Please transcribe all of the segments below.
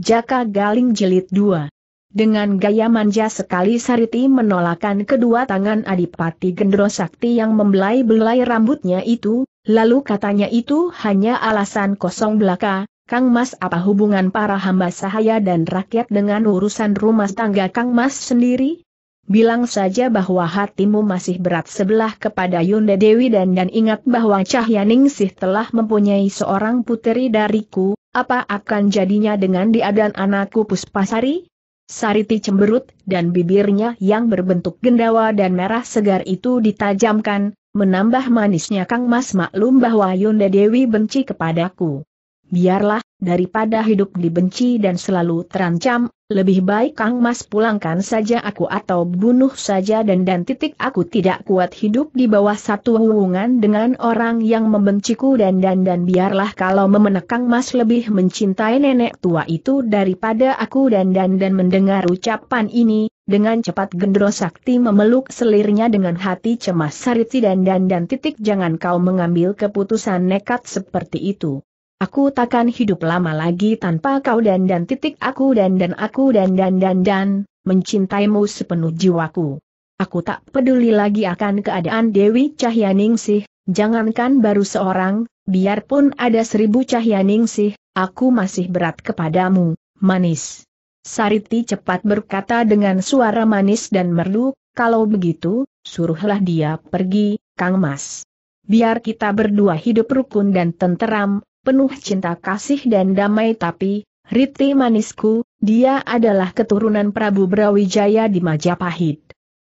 Jaka Galing Jilid 2. Dengan gaya manja sekali Sariti menolakkan kedua tangan Adipati Gendro Sakti yang membelai-belai rambutnya itu, lalu katanya itu hanya alasan kosong belaka, Kang Mas apa hubungan para hamba sahaya dan rakyat dengan urusan rumah tangga Kang Mas sendiri? Bilang saja bahwa hatimu masih berat sebelah kepada Yunda Dewi dan dan ingat bahwa Cahyaningsih telah mempunyai seorang puteri dariku, apa akan jadinya dengan dia dan anakku Puspasari? Sariti cemberut, dan bibirnya yang berbentuk gendawa dan merah segar itu ditajamkan, menambah manisnya Kang Mas maklum bahwa Yunda Dewi benci kepadaku. Biarlah, daripada hidup dibenci dan selalu terancam, lebih baik Kang Mas pulangkan saja aku atau bunuh saja dan dan titik aku tidak kuat hidup di bawah satu hubungan dengan orang yang membenciku dan dan dan biarlah kalau memenek kang Mas lebih mencintai nenek tua itu daripada aku dan dan dan mendengar ucapan ini, dengan cepat Gendro Sakti memeluk selirnya dengan hati cemas Sariti dan dan dan titik jangan kau mengambil keputusan nekat seperti itu. Aku takkan hidup lama lagi tanpa kau dan dan titik aku dan dan aku dan dan dan dan, mencintaimu sepenuh jiwaku. Aku tak peduli lagi akan keadaan Dewi Cahyaningsih, jangankan baru seorang, biarpun ada seribu Cahyaningsih, aku masih berat kepadamu, manis. Sariti cepat berkata dengan suara manis dan merdu, kalau begitu, suruhlah dia pergi, Kang Mas. Biar kita berdua hidup rukun dan tenteram, penuh cinta kasih dan damai tapi, Riti manisku, dia adalah keturunan Prabu Brawijaya di Majapahit.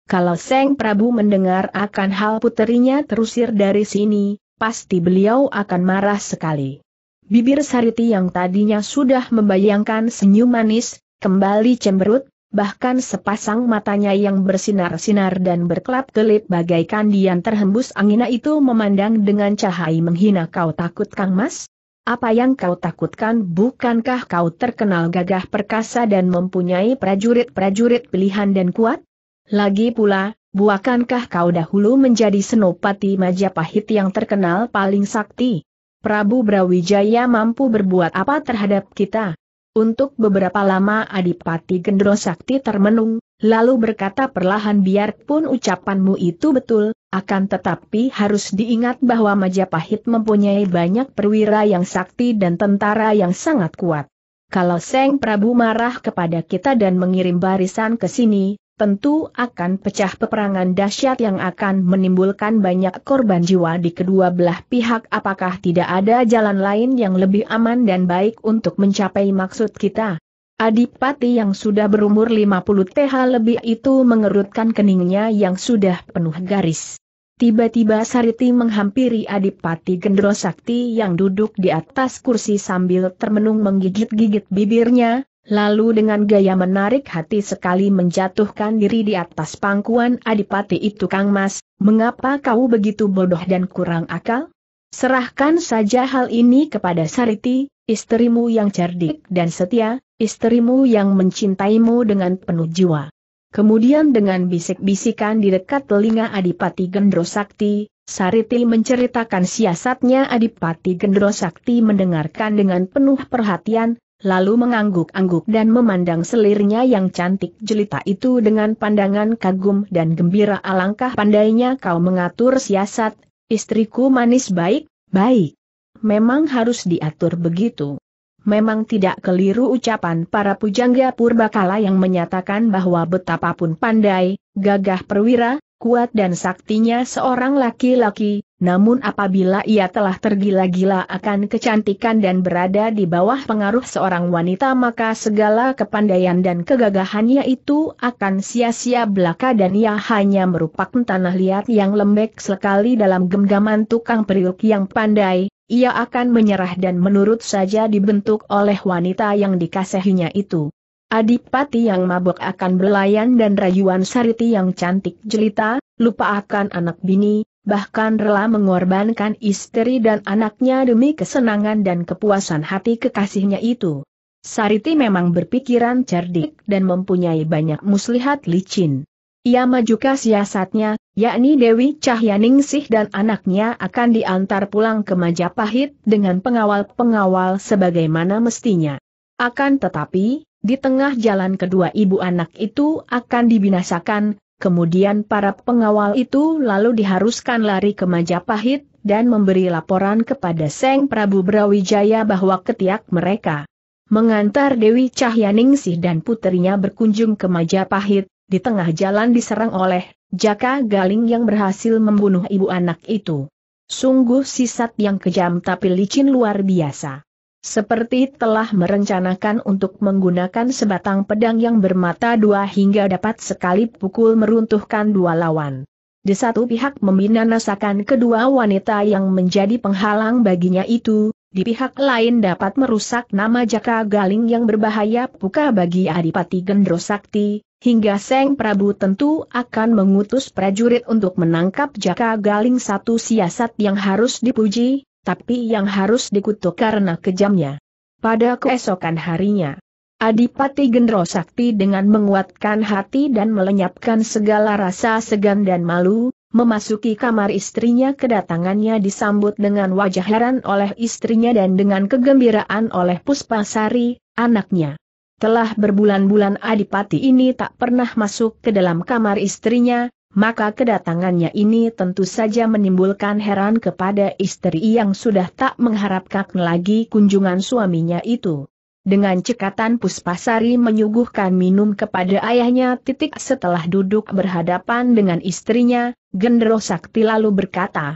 Kalau Seng Prabu mendengar akan hal puterinya terusir dari sini, pasti beliau akan marah sekali. Bibir Sariti yang tadinya sudah membayangkan senyum manis, kembali cemberut, bahkan sepasang matanya yang bersinar-sinar dan berkelap-kelip bagaikan dian terhembus angina itu memandang dengan cahaya menghina kau takut Kang Mas? Apa yang kau takutkan bukankah kau terkenal gagah perkasa dan mempunyai prajurit-prajurit pilihan dan kuat? Lagi pula, bukankah kau dahulu menjadi senopati Majapahit yang terkenal paling sakti? Prabu Brawijaya mampu berbuat apa terhadap kita? Untuk beberapa lama Adipati Gendro Sakti termenung, lalu berkata perlahan biarpun ucapanmu itu betul, akan tetapi harus diingat bahwa Majapahit mempunyai banyak perwira yang sakti dan tentara yang sangat kuat. Kalau Seng Prabu marah kepada kita dan mengirim barisan ke sini, tentu akan pecah peperangan dahsyat yang akan menimbulkan banyak korban jiwa di kedua belah pihak. Apakah tidak ada jalan lain yang lebih aman dan baik untuk mencapai maksud kita? Adipati yang sudah berumur 50 TH lebih itu mengerutkan keningnya yang sudah penuh garis. Tiba-tiba Sariti menghampiri Adipati Gendro Sakti yang duduk di atas kursi sambil termenung menggigit-gigit bibirnya, lalu dengan gaya menarik hati sekali menjatuhkan diri di atas pangkuan Adipati itu Kang Mas, mengapa kau begitu bodoh dan kurang akal? Serahkan saja hal ini kepada Sariti, istrimu yang cerdik dan setia, istrimu yang mencintaimu dengan penuh jiwa. Kemudian dengan bisik-bisikan di dekat telinga Adipati Gendrosakti, Saritil Sariti menceritakan siasatnya Adipati Gendrosakti mendengarkan dengan penuh perhatian, lalu mengangguk-angguk dan memandang selirnya yang cantik jelita itu dengan pandangan kagum dan gembira alangkah pandainya kau mengatur siasat, istriku manis baik, baik. Memang harus diatur begitu. Memang tidak keliru ucapan para pujangga purbakala yang menyatakan bahwa betapapun pandai, gagah perwira, kuat dan saktinya seorang laki-laki, namun apabila ia telah tergila-gila akan kecantikan dan berada di bawah pengaruh seorang wanita maka segala kepandaian dan kegagahannya itu akan sia-sia belaka dan ia hanya merupakan tanah liat yang lembek sekali dalam genggaman tukang periuk yang pandai, ia akan menyerah dan menurut saja dibentuk oleh wanita yang dikasihinya itu. Adipati yang mabuk akan belayan dan rayuan Sariti yang cantik jelita, lupa akan anak bini, bahkan rela mengorbankan istri dan anaknya demi kesenangan dan kepuasan hati kekasihnya itu. Sariti memang berpikiran cerdik dan mempunyai banyak muslihat licin. Ia majukan siasatnya, yakni Dewi Cahyaningsih dan anaknya akan diantar pulang ke Majapahit dengan pengawal-pengawal sebagaimana mestinya. Akan tetapi, di tengah jalan kedua ibu anak itu akan dibinasakan, kemudian para pengawal itu lalu diharuskan lari ke Majapahit dan memberi laporan kepada Seng Prabu Brawijaya bahwa ketiak mereka mengantar Dewi Cahyaningsih dan putrinya berkunjung ke Majapahit, di tengah jalan diserang oleh Jaka Galing yang berhasil membunuh ibu anak itu. Sungguh sisat yang kejam tapi licin luar biasa. Seperti telah merencanakan untuk menggunakan sebatang pedang yang bermata dua hingga dapat sekali pukul meruntuhkan dua lawan. Di satu pihak membinasakan kedua wanita yang menjadi penghalang baginya itu, di pihak lain dapat merusak nama Jaka Galing yang berbahaya buka bagi Adipati Gendro Sakti, hingga Seng Prabu tentu akan mengutus prajurit untuk menangkap Jaka Galing satu siasat yang harus dipuji, tapi yang harus dikutuk karena kejamnya. Pada keesokan harinya, Adipati Gendro Sakti dengan menguatkan hati dan melenyapkan segala rasa segan dan malu, Memasuki kamar istrinya kedatangannya disambut dengan wajah heran oleh istrinya dan dengan kegembiraan oleh Puspasari, anaknya. Telah berbulan-bulan adipati ini tak pernah masuk ke dalam kamar istrinya, maka kedatangannya ini tentu saja menimbulkan heran kepada istri yang sudah tak mengharapkan lagi kunjungan suaminya itu. Dengan cekatan Puspasari menyuguhkan minum kepada ayahnya titik setelah duduk berhadapan dengan istrinya, Gendro Sakti lalu berkata,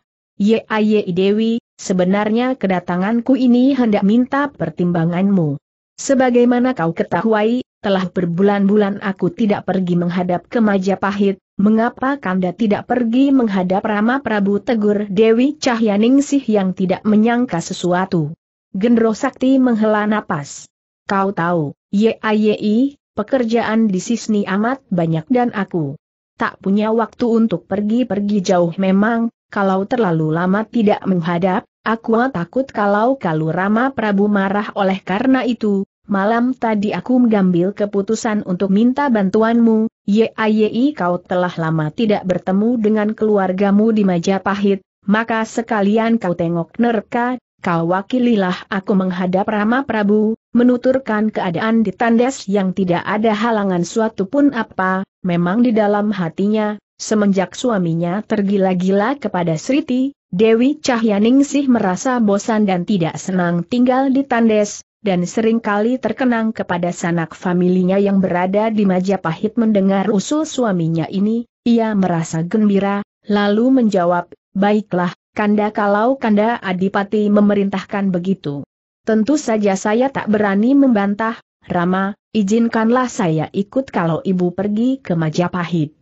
Aye Dewi, sebenarnya kedatanganku ini hendak minta pertimbanganmu. Sebagaimana kau ketahui, telah berbulan-bulan aku tidak pergi menghadap ke Majapahit, mengapa Kanda tidak pergi menghadap Rama Prabu Tegur Dewi Cahyaningsih yang tidak menyangka sesuatu. Gendro Sakti menghela napas. Kau tahu, YAYI, pekerjaan di Sisni amat banyak dan aku tak punya waktu untuk pergi-pergi jauh memang, kalau terlalu lama tidak menghadap, aku takut kalau kalau Rama Prabu marah oleh karena itu, malam tadi aku mengambil keputusan untuk minta bantuanmu, YAYI kau telah lama tidak bertemu dengan keluargamu di Majapahit, maka sekalian kau tengok nerka, kau wakililah aku menghadap Rama Prabu, menuturkan keadaan di tandes yang tidak ada halangan suatu pun apa, memang di dalam hatinya, semenjak suaminya tergila-gila kepada Sriti, Dewi Cahyaningsih merasa bosan dan tidak senang tinggal di tandes, dan seringkali terkenang kepada sanak familinya yang berada di Majapahit mendengar usul suaminya ini, ia merasa gembira, lalu menjawab, baiklah, Kanda kalau Kanda Adipati memerintahkan begitu. Tentu saja saya tak berani membantah, Rama, izinkanlah saya ikut kalau ibu pergi ke Majapahit.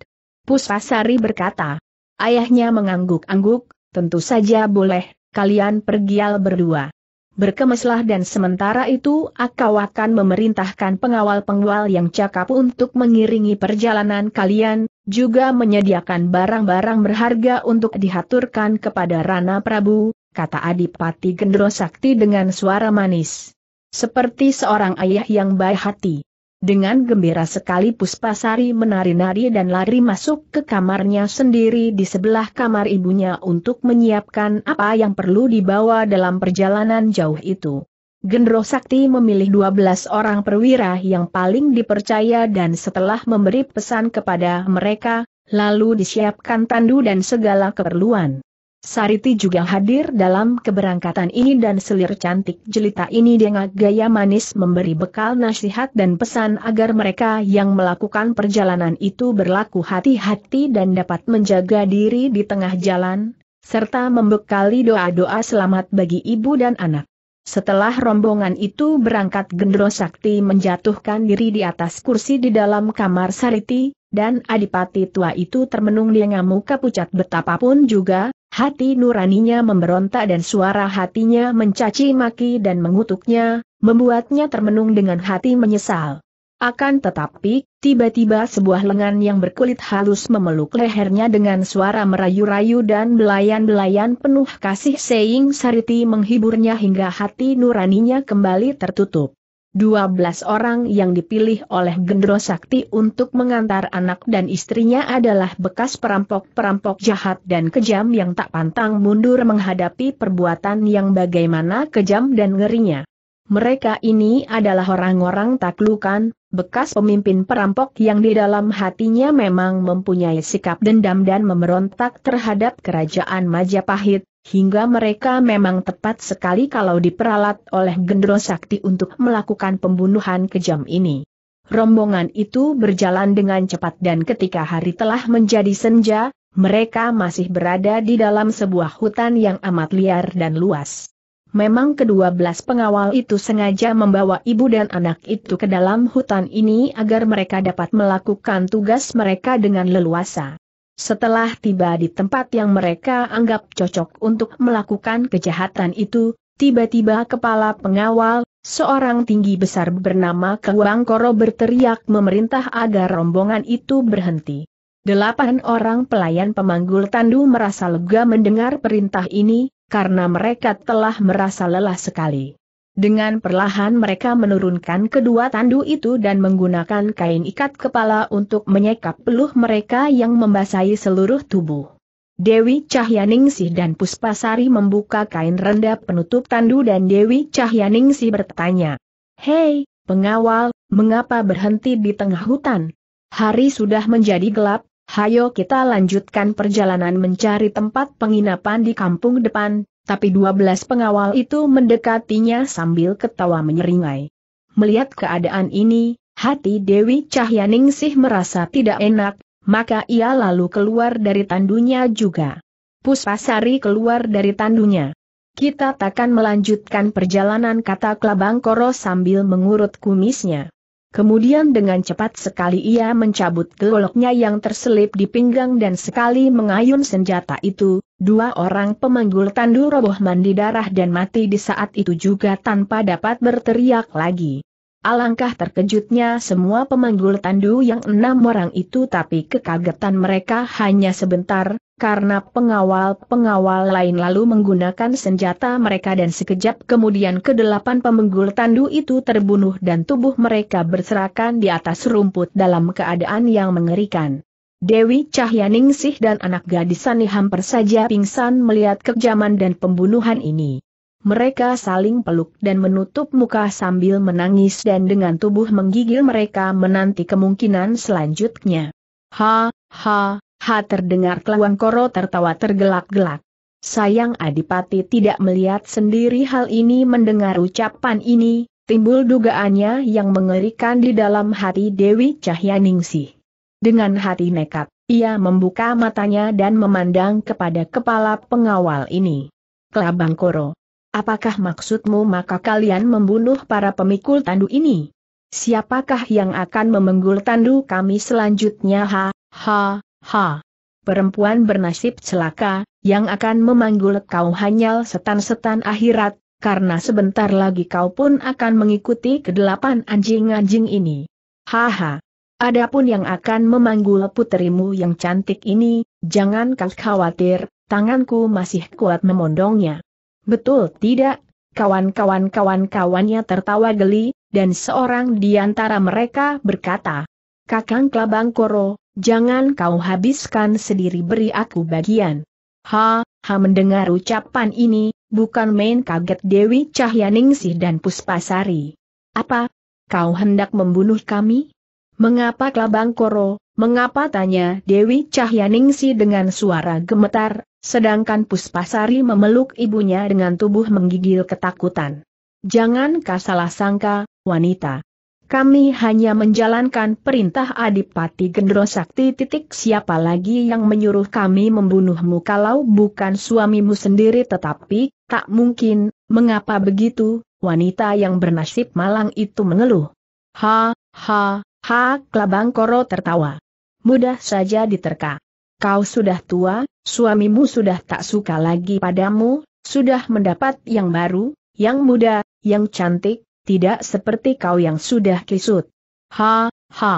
Puspasari berkata. Ayahnya mengangguk-angguk, tentu saja boleh, kalian pergial berdua. Berkemeslah dan sementara itu aku akan memerintahkan pengawal-pengawal yang cakap untuk mengiringi perjalanan kalian, juga menyediakan barang-barang berharga untuk dihaturkan kepada Rana Prabu, kata Adipati Gendro Sakti dengan suara manis. Seperti seorang ayah yang baik hati. Dengan gembira sekali Puspasari menari-nari dan lari masuk ke kamarnya sendiri di sebelah kamar ibunya untuk menyiapkan apa yang perlu dibawa dalam perjalanan jauh itu. Gendro Sakti memilih 12 orang perwira yang paling dipercaya dan setelah memberi pesan kepada mereka, lalu disiapkan tandu dan segala keperluan. Sariti juga hadir dalam keberangkatan ini dan selir cantik jelita ini dengan gaya manis memberi bekal nasihat dan pesan agar mereka yang melakukan perjalanan itu berlaku hati-hati dan dapat menjaga diri di tengah jalan, serta membekali doa-doa selamat bagi ibu dan anak. Setelah rombongan itu berangkat Gendro Sakti menjatuhkan diri di atas kursi di dalam kamar Sariti, dan adipati tua itu termenung dia ngamuk pucat betapapun juga, hati nuraninya memberontak dan suara hatinya mencaci maki dan mengutuknya, membuatnya termenung dengan hati menyesal. Akan tetapi, tiba-tiba sebuah lengan yang berkulit halus memeluk lehernya dengan suara merayu-rayu dan belayan-belayan penuh kasih Seing Sariti menghiburnya hingga hati nuraninya kembali tertutup. 12 orang yang dipilih oleh Gendro Sakti untuk mengantar anak dan istrinya adalah bekas perampok-perampok jahat dan kejam yang tak pantang mundur menghadapi perbuatan yang bagaimana kejam dan ngerinya. Mereka ini adalah orang-orang taklukan, bekas pemimpin perampok yang di dalam hatinya memang mempunyai sikap dendam dan memberontak terhadap kerajaan Majapahit, hingga mereka memang tepat sekali kalau diperalat oleh Gendro Sakti untuk melakukan pembunuhan kejam ini. Rombongan itu berjalan dengan cepat dan ketika hari telah menjadi senja, mereka masih berada di dalam sebuah hutan yang amat liar dan luas. Memang kedua belas pengawal itu sengaja membawa ibu dan anak itu ke dalam hutan ini agar mereka dapat melakukan tugas mereka dengan leluasa. Setelah tiba di tempat yang mereka anggap cocok untuk melakukan kejahatan itu, tiba-tiba kepala pengawal, seorang tinggi besar bernama Kewang Koro berteriak memerintah agar rombongan itu berhenti. Delapan orang pelayan pemanggul tandu merasa lega mendengar perintah ini, karena mereka telah merasa lelah sekali. Dengan perlahan mereka menurunkan kedua tandu itu dan menggunakan kain ikat kepala untuk menyekap peluh mereka yang membasahi seluruh tubuh. Dewi Cahyaningsih dan Puspasari membuka kain rendah penutup tandu dan Dewi Cahyaningsih bertanya, Hei, pengawal, mengapa berhenti di tengah hutan? Hari sudah menjadi gelap, Hayo kita lanjutkan perjalanan mencari tempat penginapan di kampung depan, tapi 12 pengawal itu mendekatinya sambil ketawa menyeringai. Melihat keadaan ini, hati Dewi Cahyaningsih merasa tidak enak, maka ia lalu keluar dari tandunya juga. Puspasari keluar dari tandunya. Kita takkan melanjutkan perjalanan kata Kelabang Koro sambil mengurut kumisnya. Kemudian dengan cepat sekali ia mencabut goloknya yang terselip di pinggang dan sekali mengayun senjata itu, dua orang pemanggul tandu roboh mandi darah dan mati di saat itu juga tanpa dapat berteriak lagi. Alangkah terkejutnya semua pemanggul tandu yang enam orang itu tapi kekagetan mereka hanya sebentar, karena pengawal-pengawal lain lalu menggunakan senjata mereka dan sekejap kemudian kedelapan pemenggul tandu itu terbunuh dan tubuh mereka berserakan di atas rumput dalam keadaan yang mengerikan. Dewi Cahyaningsih dan anak gadis Sani hampir saja pingsan melihat kejaman dan pembunuhan ini. Mereka saling peluk dan menutup muka sambil menangis dan dengan tubuh menggigil mereka menanti kemungkinan selanjutnya. Ha, ha, Ha terdengar keluang Koro tertawa tergelak-gelak. Sayang Adipati tidak melihat sendiri hal ini mendengar ucapan ini, timbul dugaannya yang mengerikan di dalam hati Dewi Cahyaningsih. Dengan hati nekat, ia membuka matanya dan memandang kepada kepala pengawal ini. Kelabang Koro. Apakah maksudmu maka kalian membunuh para pemikul tandu ini? Siapakah yang akan memenggul tandu kami selanjutnya ha, ha, Ha! Perempuan bernasib celaka, yang akan memanggul kau hanya setan-setan akhirat, karena sebentar lagi kau pun akan mengikuti kedelapan anjing-anjing ini. Haha! Adapun yang akan memanggul putrimu yang cantik ini, jangan kau khawatir, tanganku masih kuat memondongnya. Betul tidak? Kawan-kawan kawan-kawannya tertawa geli, dan seorang di antara mereka berkata, Kakang Kelabang Koro, Jangan kau habiskan sendiri beri aku bagian. Ha, ha mendengar ucapan ini, bukan main kaget Dewi Cahyaningsih dan Puspasari. Apa? Kau hendak membunuh kami? Mengapa Klabang Koro, mengapa tanya Dewi Cahyaningsih dengan suara gemetar, sedangkan Puspasari memeluk ibunya dengan tubuh menggigil ketakutan. Jangan kau salah sangka, wanita. Kami hanya menjalankan perintah Adipati Gendro Sakti titik siapa lagi yang menyuruh kami membunuhmu kalau bukan suamimu sendiri tetapi, tak mungkin, mengapa begitu, wanita yang bernasib malang itu mengeluh. Ha, ha, ha, Klabang Koro tertawa. Mudah saja diterka. Kau sudah tua, suamimu sudah tak suka lagi padamu, sudah mendapat yang baru, yang muda, yang cantik, tidak seperti kau yang sudah kisut. Ha, ha.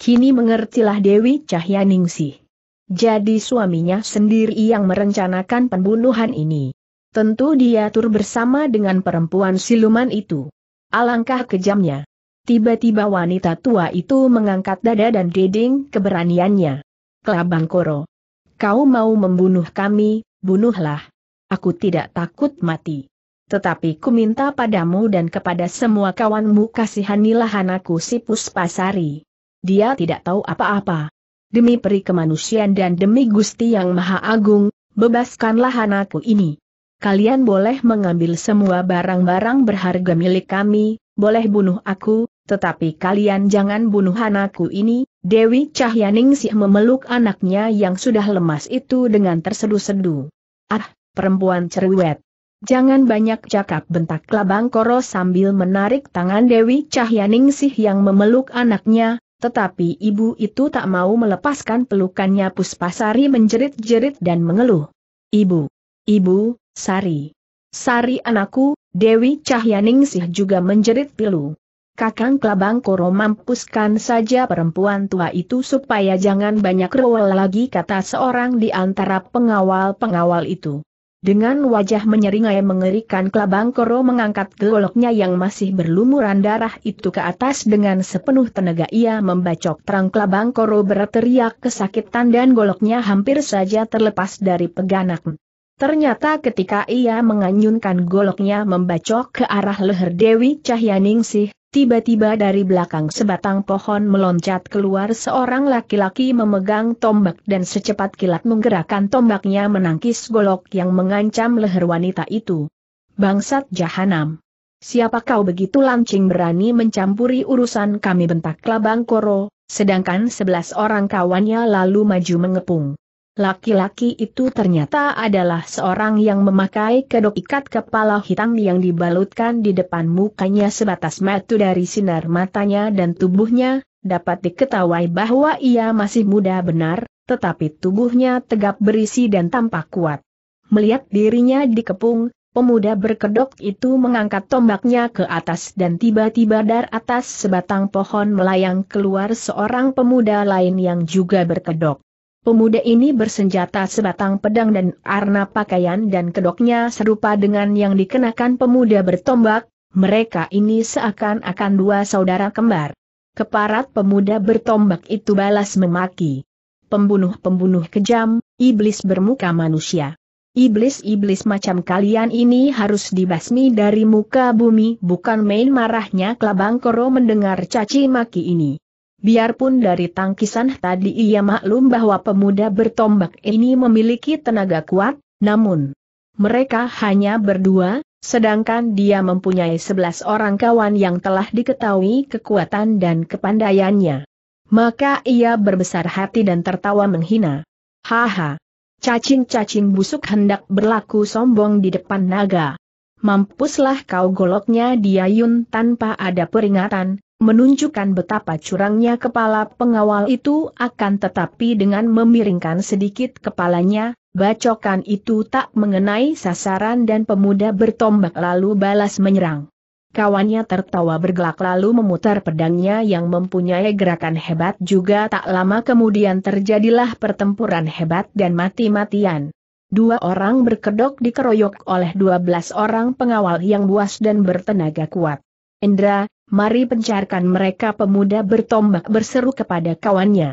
Kini mengertilah Dewi Cahya Ningsih. Jadi suaminya sendiri yang merencanakan pembunuhan ini. Tentu dia tur bersama dengan perempuan siluman itu. Alangkah kejamnya. Tiba-tiba wanita tua itu mengangkat dada dan deding keberaniannya. Kelabang Koro. Kau mau membunuh kami, bunuhlah. Aku tidak takut mati. Tetapi ku minta padamu dan kepada semua kawanmu kasihanilah anakku si Puspasari. Dia tidak tahu apa-apa. Demi peri kemanusiaan dan demi Gusti yang Maha Agung, bebaskanlah anakku ini. Kalian boleh mengambil semua barang-barang berharga milik kami, boleh bunuh aku, tetapi kalian jangan bunuh anakku ini, Dewi sih memeluk anaknya yang sudah lemas itu dengan tersedu seduh Ah, perempuan cerewet. Jangan banyak cakap bentak labang koro sambil menarik tangan Dewi Cahyaningsih yang memeluk anaknya, tetapi ibu itu tak mau melepaskan pelukannya Puspasari menjerit-jerit dan mengeluh. Ibu! Ibu, Sari! Sari anakku, Dewi Cahyaningsih juga menjerit pilu. Kakang Klabang Koro mampuskan saja perempuan tua itu supaya jangan banyak rewel lagi kata seorang di antara pengawal-pengawal itu. Dengan wajah menyeringai mengerikan Kelabang Koro mengangkat goloknya yang masih berlumuran darah itu ke atas dengan sepenuh tenaga ia membacok terang Kelabang Koro berteriak kesakitan dan goloknya hampir saja terlepas dari peganak. Ternyata ketika ia menganyunkan goloknya membacok ke arah leher Dewi Cahyaningsih, tiba-tiba dari belakang sebatang pohon meloncat keluar seorang laki-laki memegang tombak dan secepat kilat menggerakkan tombaknya menangkis golok yang mengancam leher wanita itu. Bangsat Jahanam! Siapa kau begitu lancing berani mencampuri urusan kami bentak Labang Koro, sedangkan sebelas orang kawannya lalu maju mengepung. Laki-laki itu ternyata adalah seorang yang memakai kedok ikat kepala hitam yang dibalutkan di depan mukanya sebatas mata dari sinar matanya dan tubuhnya, dapat diketahui bahwa ia masih muda benar, tetapi tubuhnya tegap berisi dan tampak kuat. Melihat dirinya dikepung, pemuda berkedok itu mengangkat tombaknya ke atas dan tiba-tiba dari atas sebatang pohon melayang keluar seorang pemuda lain yang juga berkedok. Pemuda ini bersenjata sebatang pedang dan arna pakaian dan kedoknya serupa dengan yang dikenakan pemuda bertombak, mereka ini seakan-akan dua saudara kembar. Keparat pemuda bertombak itu balas memaki. Pembunuh-pembunuh kejam, iblis bermuka manusia. Iblis-iblis macam kalian ini harus dibasmi dari muka bumi bukan main marahnya Kelabang Koro mendengar caci maki ini. Biarpun dari tangkisan tadi ia maklum bahwa pemuda bertombak ini memiliki tenaga kuat, namun mereka hanya berdua, sedangkan dia mempunyai sebelas orang kawan yang telah diketahui kekuatan dan kepandaiannya. Maka ia berbesar hati dan tertawa menghina. Haha! Cacing-cacing busuk hendak berlaku sombong di depan naga. Mampuslah kau goloknya dia Yun tanpa ada peringatan, menunjukkan betapa curangnya kepala pengawal itu akan tetapi dengan memiringkan sedikit kepalanya, bacokan itu tak mengenai sasaran dan pemuda bertombak lalu balas menyerang. Kawannya tertawa bergelak lalu memutar pedangnya yang mempunyai gerakan hebat juga tak lama kemudian terjadilah pertempuran hebat dan mati-matian. Dua orang berkedok dikeroyok oleh dua belas orang pengawal yang buas dan bertenaga kuat. Indra, mari pencarkan mereka pemuda bertombak berseru kepada kawannya.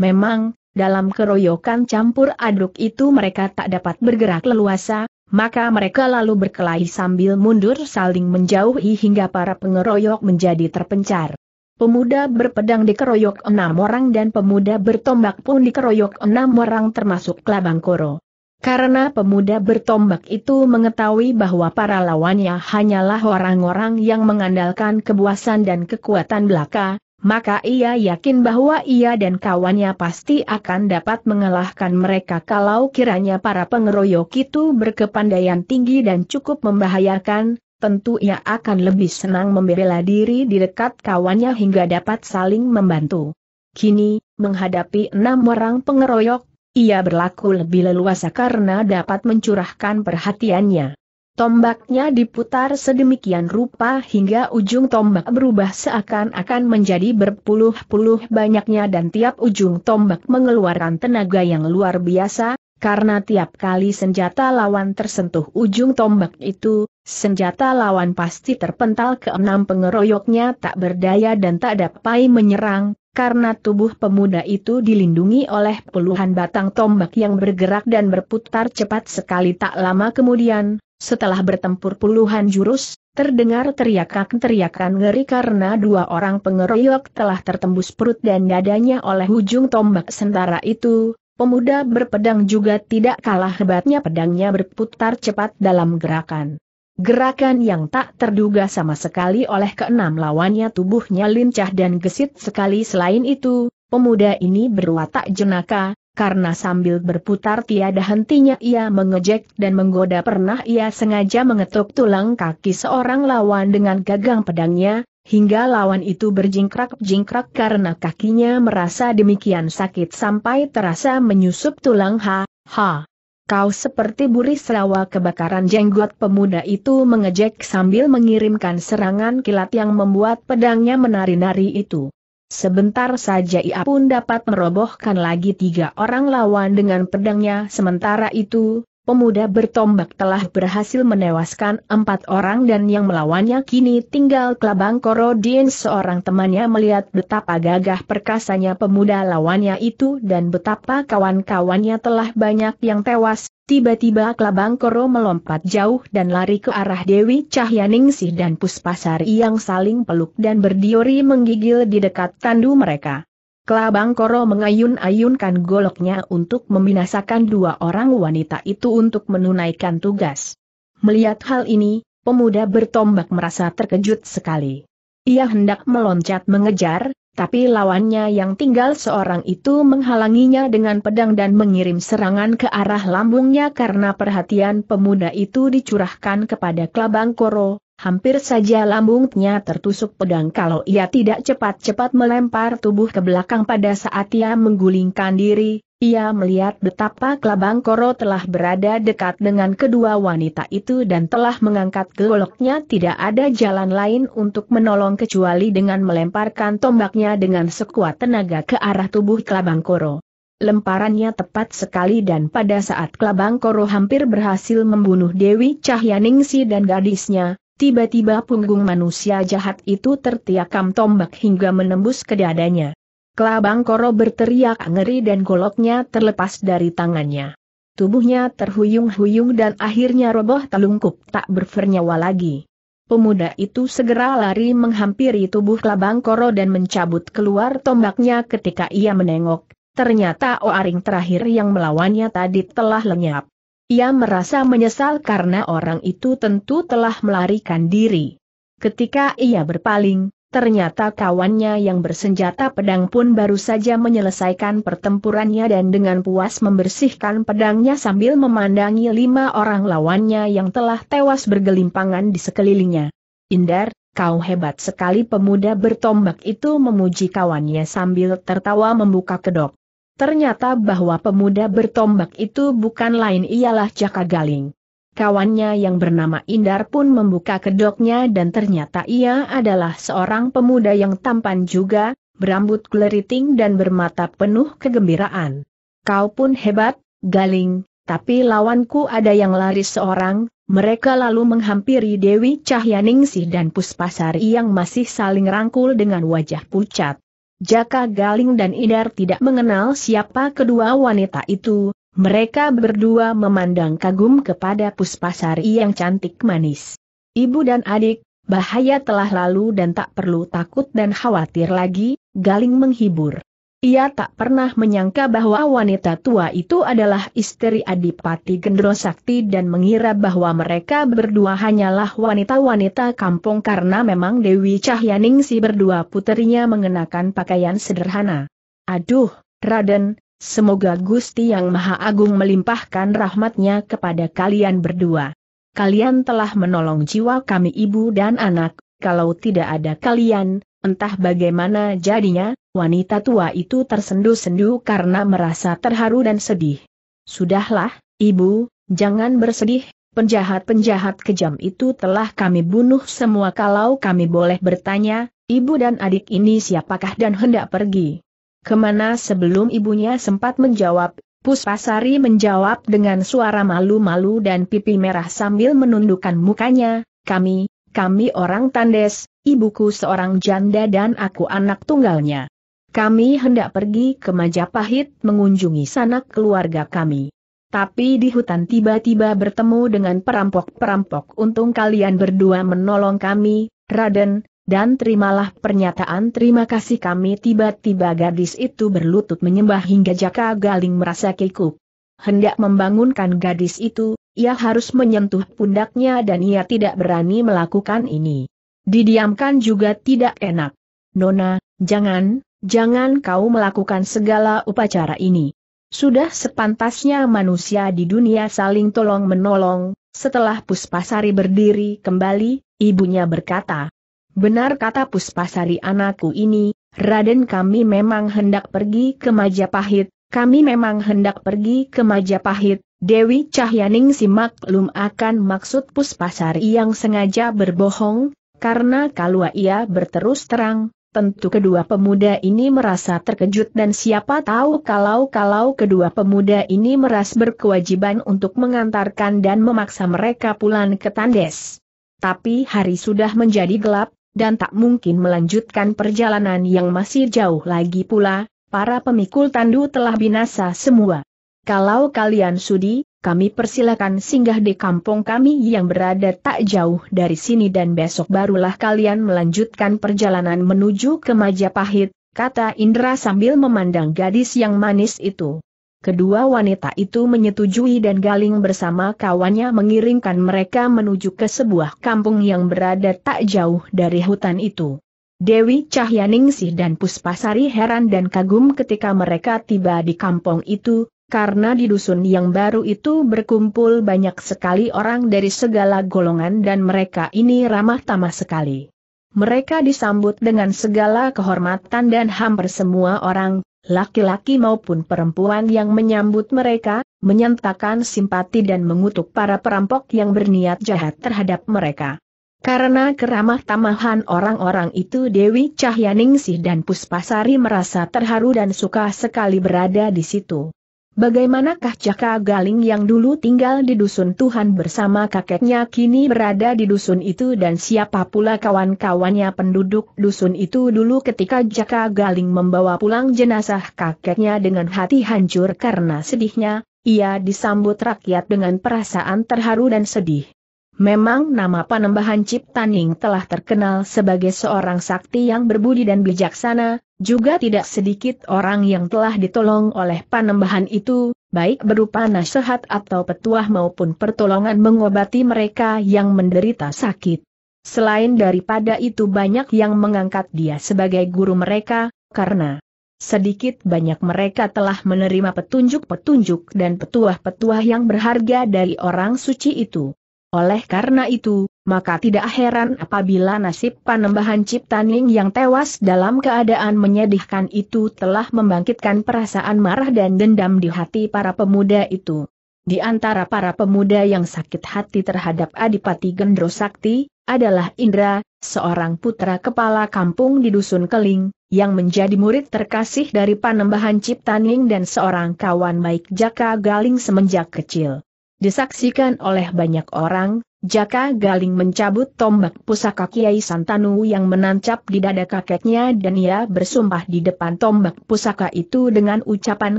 Memang, dalam keroyokan campur aduk itu mereka tak dapat bergerak leluasa, maka mereka lalu berkelahi sambil mundur saling menjauhi hingga para pengeroyok menjadi terpencar. Pemuda berpedang dikeroyok enam orang dan pemuda bertombak pun dikeroyok enam orang termasuk Kelabang Koro. Karena pemuda bertombak itu mengetahui bahwa para lawannya hanyalah orang-orang yang mengandalkan kebuasan dan kekuatan belaka, maka ia yakin bahwa ia dan kawannya pasti akan dapat mengalahkan mereka kalau kiranya para pengeroyok itu berkepandaian tinggi dan cukup membahayakan, tentu ia akan lebih senang membela diri di dekat kawannya hingga dapat saling membantu. Kini, menghadapi enam orang pengeroyok, ia berlaku lebih leluasa karena dapat mencurahkan perhatiannya. Tombaknya diputar sedemikian rupa hingga ujung tombak berubah seakan-akan menjadi berpuluh-puluh banyaknya dan tiap ujung tombak mengeluarkan tenaga yang luar biasa, karena tiap kali senjata lawan tersentuh ujung tombak itu, senjata lawan pasti terpental ke enam pengeroyoknya tak berdaya dan tak dapat menyerang, karena tubuh pemuda itu dilindungi oleh puluhan batang tombak yang bergerak dan berputar cepat sekali tak lama kemudian, setelah bertempur puluhan jurus, terdengar teriakan-teriakan ngeri karena dua orang pengeroyok telah tertembus perut dan dadanya oleh ujung tombak sentara itu, pemuda berpedang juga tidak kalah hebatnya pedangnya berputar cepat dalam gerakan. Gerakan yang tak terduga sama sekali oleh keenam lawannya tubuhnya lincah dan gesit sekali selain itu, pemuda ini berwatak jenaka, karena sambil berputar tiada hentinya ia mengejek dan menggoda pernah ia sengaja mengetuk tulang kaki seorang lawan dengan gagang pedangnya, hingga lawan itu berjingkrak-jingkrak karena kakinya merasa demikian sakit sampai terasa menyusup tulang ha, ha. Kau seperti buri rawa kebakaran jenggot pemuda itu mengejek sambil mengirimkan serangan kilat yang membuat pedangnya menari-nari itu. Sebentar saja ia pun dapat merobohkan lagi tiga orang lawan dengan pedangnya sementara itu, pemuda bertombak telah berhasil menewaskan empat orang dan yang melawannya kini tinggal Kelabang Koro. Korodin seorang temannya melihat betapa gagah perkasanya pemuda lawannya itu dan betapa kawan-kawannya telah banyak yang tewas, tiba-tiba Kelabang Koro melompat jauh dan lari ke arah Dewi Cahyaningsih dan Puspasari yang saling peluk dan berdiori menggigil di dekat tandu mereka. Kelabang Koro mengayun-ayunkan goloknya untuk membinasakan dua orang wanita itu untuk menunaikan tugas. Melihat hal ini, pemuda bertombak merasa terkejut sekali. Ia hendak meloncat mengejar, tapi lawannya yang tinggal seorang itu menghalanginya dengan pedang dan mengirim serangan ke arah lambungnya karena perhatian pemuda itu dicurahkan kepada Kelabang Koro, Hampir saja lambungnya tertusuk pedang kalau ia tidak cepat-cepat melempar tubuh ke belakang pada saat ia menggulingkan diri, ia melihat betapa Kelabang Koro telah berada dekat dengan kedua wanita itu dan telah mengangkat goloknya tidak ada jalan lain untuk menolong kecuali dengan melemparkan tombaknya dengan sekuat tenaga ke arah tubuh Kelabang Koro. Lemparannya tepat sekali dan pada saat Kelabang Koro hampir berhasil membunuh Dewi Cahyaningsi dan gadisnya, Tiba-tiba punggung manusia jahat itu tertiakam tombak hingga menembus ke dadanya. Kelabang Koro berteriak ngeri dan goloknya terlepas dari tangannya. Tubuhnya terhuyung-huyung dan akhirnya roboh telungkup tak bernyawa lagi. Pemuda itu segera lari menghampiri tubuh Kelabang Koro dan mencabut keluar tombaknya ketika ia menengok, ternyata Oaring terakhir yang melawannya tadi telah lenyap. Ia merasa menyesal karena orang itu tentu telah melarikan diri. Ketika ia berpaling, ternyata kawannya yang bersenjata pedang pun baru saja menyelesaikan pertempurannya dan dengan puas membersihkan pedangnya sambil memandangi lima orang lawannya yang telah tewas bergelimpangan di sekelilingnya. Indar, kau hebat sekali pemuda bertombak itu memuji kawannya sambil tertawa membuka kedok. Ternyata bahwa pemuda bertombak itu bukan lain ialah Jaka Galing. Kawannya yang bernama Indar pun membuka kedoknya dan ternyata ia adalah seorang pemuda yang tampan juga, berambut gleriting dan bermata penuh kegembiraan. Kau pun hebat, Galing, tapi lawanku ada yang lari seorang, mereka lalu menghampiri Dewi Cahyaningsih dan Puspasari yang masih saling rangkul dengan wajah pucat. Jaka Galing dan Idar tidak mengenal siapa kedua wanita itu, mereka berdua memandang kagum kepada Puspasari yang cantik manis. Ibu dan adik, bahaya telah lalu dan tak perlu takut dan khawatir lagi, Galing menghibur. Ia tak pernah menyangka bahwa wanita tua itu adalah istri Adipati Gendro Sakti dan mengira bahwa mereka berdua hanyalah wanita-wanita kampung karena memang Dewi Cahyaning si berdua puterinya mengenakan pakaian sederhana. Aduh, Raden, semoga Gusti Yang Maha Agung melimpahkan rahmatnya kepada kalian berdua. Kalian telah menolong jiwa kami ibu dan anak, kalau tidak ada kalian, Entah bagaimana jadinya, wanita tua itu tersendu-sendu karena merasa terharu dan sedih. Sudahlah, ibu, jangan bersedih, penjahat-penjahat kejam itu telah kami bunuh semua kalau kami boleh bertanya, ibu dan adik ini siapakah dan hendak pergi. Kemana sebelum ibunya sempat menjawab, Puspasari menjawab dengan suara malu-malu dan pipi merah sambil menundukkan mukanya, kami, kami orang Tandes, ibuku seorang janda dan aku anak tunggalnya. Kami hendak pergi ke Majapahit mengunjungi sanak keluarga kami. Tapi di hutan tiba-tiba bertemu dengan perampok-perampok untung kalian berdua menolong kami, Raden, dan terimalah pernyataan terima kasih kami tiba-tiba gadis itu berlutut menyembah hingga Jaka Galing merasa kikuk. Hendak membangunkan gadis itu, ia harus menyentuh pundaknya dan ia tidak berani melakukan ini. Didiamkan juga tidak enak. Nona, jangan, jangan kau melakukan segala upacara ini. Sudah sepantasnya manusia di dunia saling tolong-menolong, setelah Puspasari berdiri kembali, ibunya berkata. Benar kata Puspasari anakku ini, Raden kami memang hendak pergi ke Majapahit, kami memang hendak pergi ke Majapahit, Dewi Cahyaning si maklum akan maksud Puspasari yang sengaja berbohong, karena kalau ia berterus terang, tentu kedua pemuda ini merasa terkejut dan siapa tahu kalau-kalau kedua pemuda ini meras berkewajiban untuk mengantarkan dan memaksa mereka pulang ke Tandes. Tapi hari sudah menjadi gelap, dan tak mungkin melanjutkan perjalanan yang masih jauh lagi pula, para pemikul tandu telah binasa semua. Kalau kalian sudi, kami persilakan singgah di kampung kami yang berada tak jauh dari sini dan besok barulah kalian melanjutkan perjalanan menuju ke Majapahit, kata Indra sambil memandang gadis yang manis itu. Kedua wanita itu menyetujui dan Galing bersama kawannya mengiringkan mereka menuju ke sebuah kampung yang berada tak jauh dari hutan itu. Dewi Cahyaningsih dan Puspasari heran dan kagum ketika mereka tiba di kampung itu, karena di dusun yang baru itu berkumpul banyak sekali orang dari segala golongan dan mereka ini ramah tamah sekali. Mereka disambut dengan segala kehormatan dan hampir semua orang, laki-laki maupun perempuan yang menyambut mereka, menyentakan simpati dan mengutuk para perampok yang berniat jahat terhadap mereka. Karena keramah tamahan orang-orang itu Dewi Cahyaningsih dan Puspasari merasa terharu dan suka sekali berada di situ. Bagaimanakah Jaka Galing yang dulu tinggal di dusun Tuhan bersama kakeknya kini berada di dusun itu dan siapa pula kawan-kawannya penduduk dusun itu dulu ketika Jaka Galing membawa pulang jenazah kakeknya dengan hati hancur karena sedihnya, ia disambut rakyat dengan perasaan terharu dan sedih. Memang nama Panembahan Ciptaning telah terkenal sebagai seorang sakti yang berbudi dan bijaksana, juga tidak sedikit orang yang telah ditolong oleh Panembahan itu, baik berupa nasihat atau petuah maupun pertolongan mengobati mereka yang menderita sakit. Selain daripada itu banyak yang mengangkat dia sebagai guru mereka, karena sedikit banyak mereka telah menerima petunjuk-petunjuk dan petuah-petuah yang berharga dari orang suci itu. Oleh karena itu, maka tidak heran apabila nasib panembahan Ciptaning yang tewas dalam keadaan menyedihkan itu telah membangkitkan perasaan marah dan dendam di hati para pemuda itu. Di antara para pemuda yang sakit hati terhadap Adipati Gendro Sakti, adalah Indra, seorang putra kepala kampung di Dusun Keling, yang menjadi murid terkasih dari panembahan Ciptaning dan seorang kawan baik Jaka Galing semenjak kecil. Disaksikan oleh banyak orang, Jaka Galing mencabut tombak pusaka Kiai Santanu yang menancap di dada kakeknya dan ia bersumpah di depan tombak pusaka itu dengan ucapan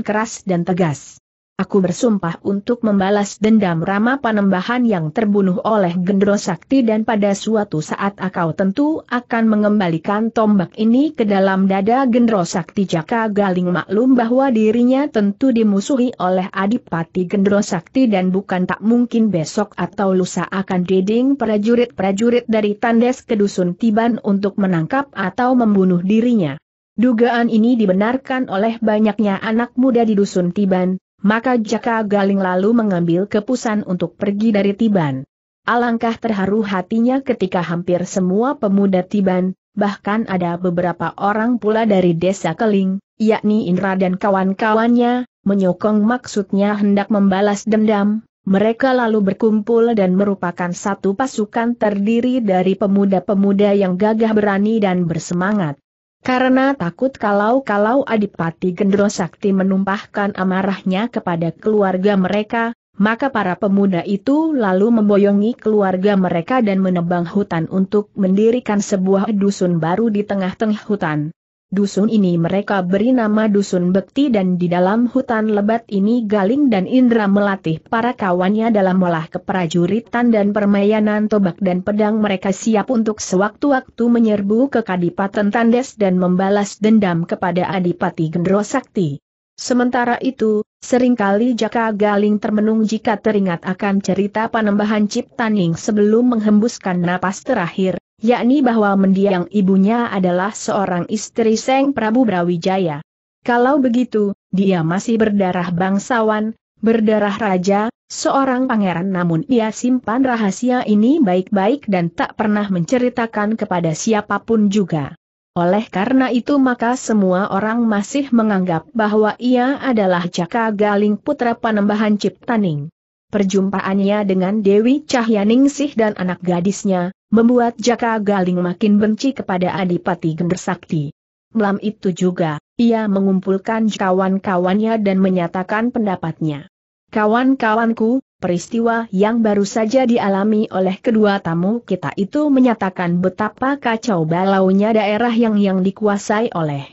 keras dan tegas. Aku bersumpah untuk membalas dendam Rama Panembahan yang terbunuh oleh Gendro Sakti dan pada suatu saat akau tentu akan mengembalikan tombak ini ke dalam dada Gendro Sakti Jaka Galing maklum bahwa dirinya tentu dimusuhi oleh Adipati Gendro Sakti dan bukan tak mungkin besok atau lusa akan deding prajurit-prajurit dari Tandes ke Dusun Tiban untuk menangkap atau membunuh dirinya. Dugaan ini dibenarkan oleh banyaknya anak muda di Dusun Tiban, maka Jaka Galing lalu mengambil keputusan untuk pergi dari Tiban. Alangkah terharu hatinya ketika hampir semua pemuda Tiban, bahkan ada beberapa orang pula dari desa Keling, yakni Indra dan kawan-kawannya, menyokong maksudnya hendak membalas dendam, mereka lalu berkumpul dan merupakan satu pasukan terdiri dari pemuda-pemuda yang gagah berani dan bersemangat. Karena takut kalau-kalau Adipati Gendro Sakti menumpahkan amarahnya kepada keluarga mereka, maka para pemuda itu lalu memboyongi keluarga mereka dan menebang hutan untuk mendirikan sebuah dusun baru di tengah-tengah hutan. Dusun ini mereka beri nama Dusun Bekti dan di dalam hutan lebat ini Galing dan Indra melatih para kawannya dalam olah keprajuritan dan permainan tobak dan pedang mereka siap untuk sewaktu-waktu menyerbu ke Kadipaten Tandes dan membalas dendam kepada Adipati Gendro Sakti. Sementara itu, seringkali Jaka Galing termenung jika teringat akan cerita panembahan Ciptaning sebelum menghembuskan napas terakhir, yakni bahwa mendiang ibunya adalah seorang istri Seng Prabu Brawijaya. Kalau begitu, dia masih berdarah bangsawan, berdarah raja, seorang pangeran namun ia simpan rahasia ini baik-baik dan tak pernah menceritakan kepada siapapun juga. Oleh karena itu maka semua orang masih menganggap bahwa ia adalah Jaka Galing putra panembahan Ciptaning. Perjumpaannya dengan Dewi Cahyaningsih dan anak gadisnya, membuat Jaka Galing makin benci kepada Adipati Gendersakti. Malam itu juga, ia mengumpulkan kawan-kawannya dan menyatakan pendapatnya. Kawan-kawanku, peristiwa yang baru saja dialami oleh kedua tamu kita itu menyatakan betapa kacau balaunya daerah yang yang dikuasai oleh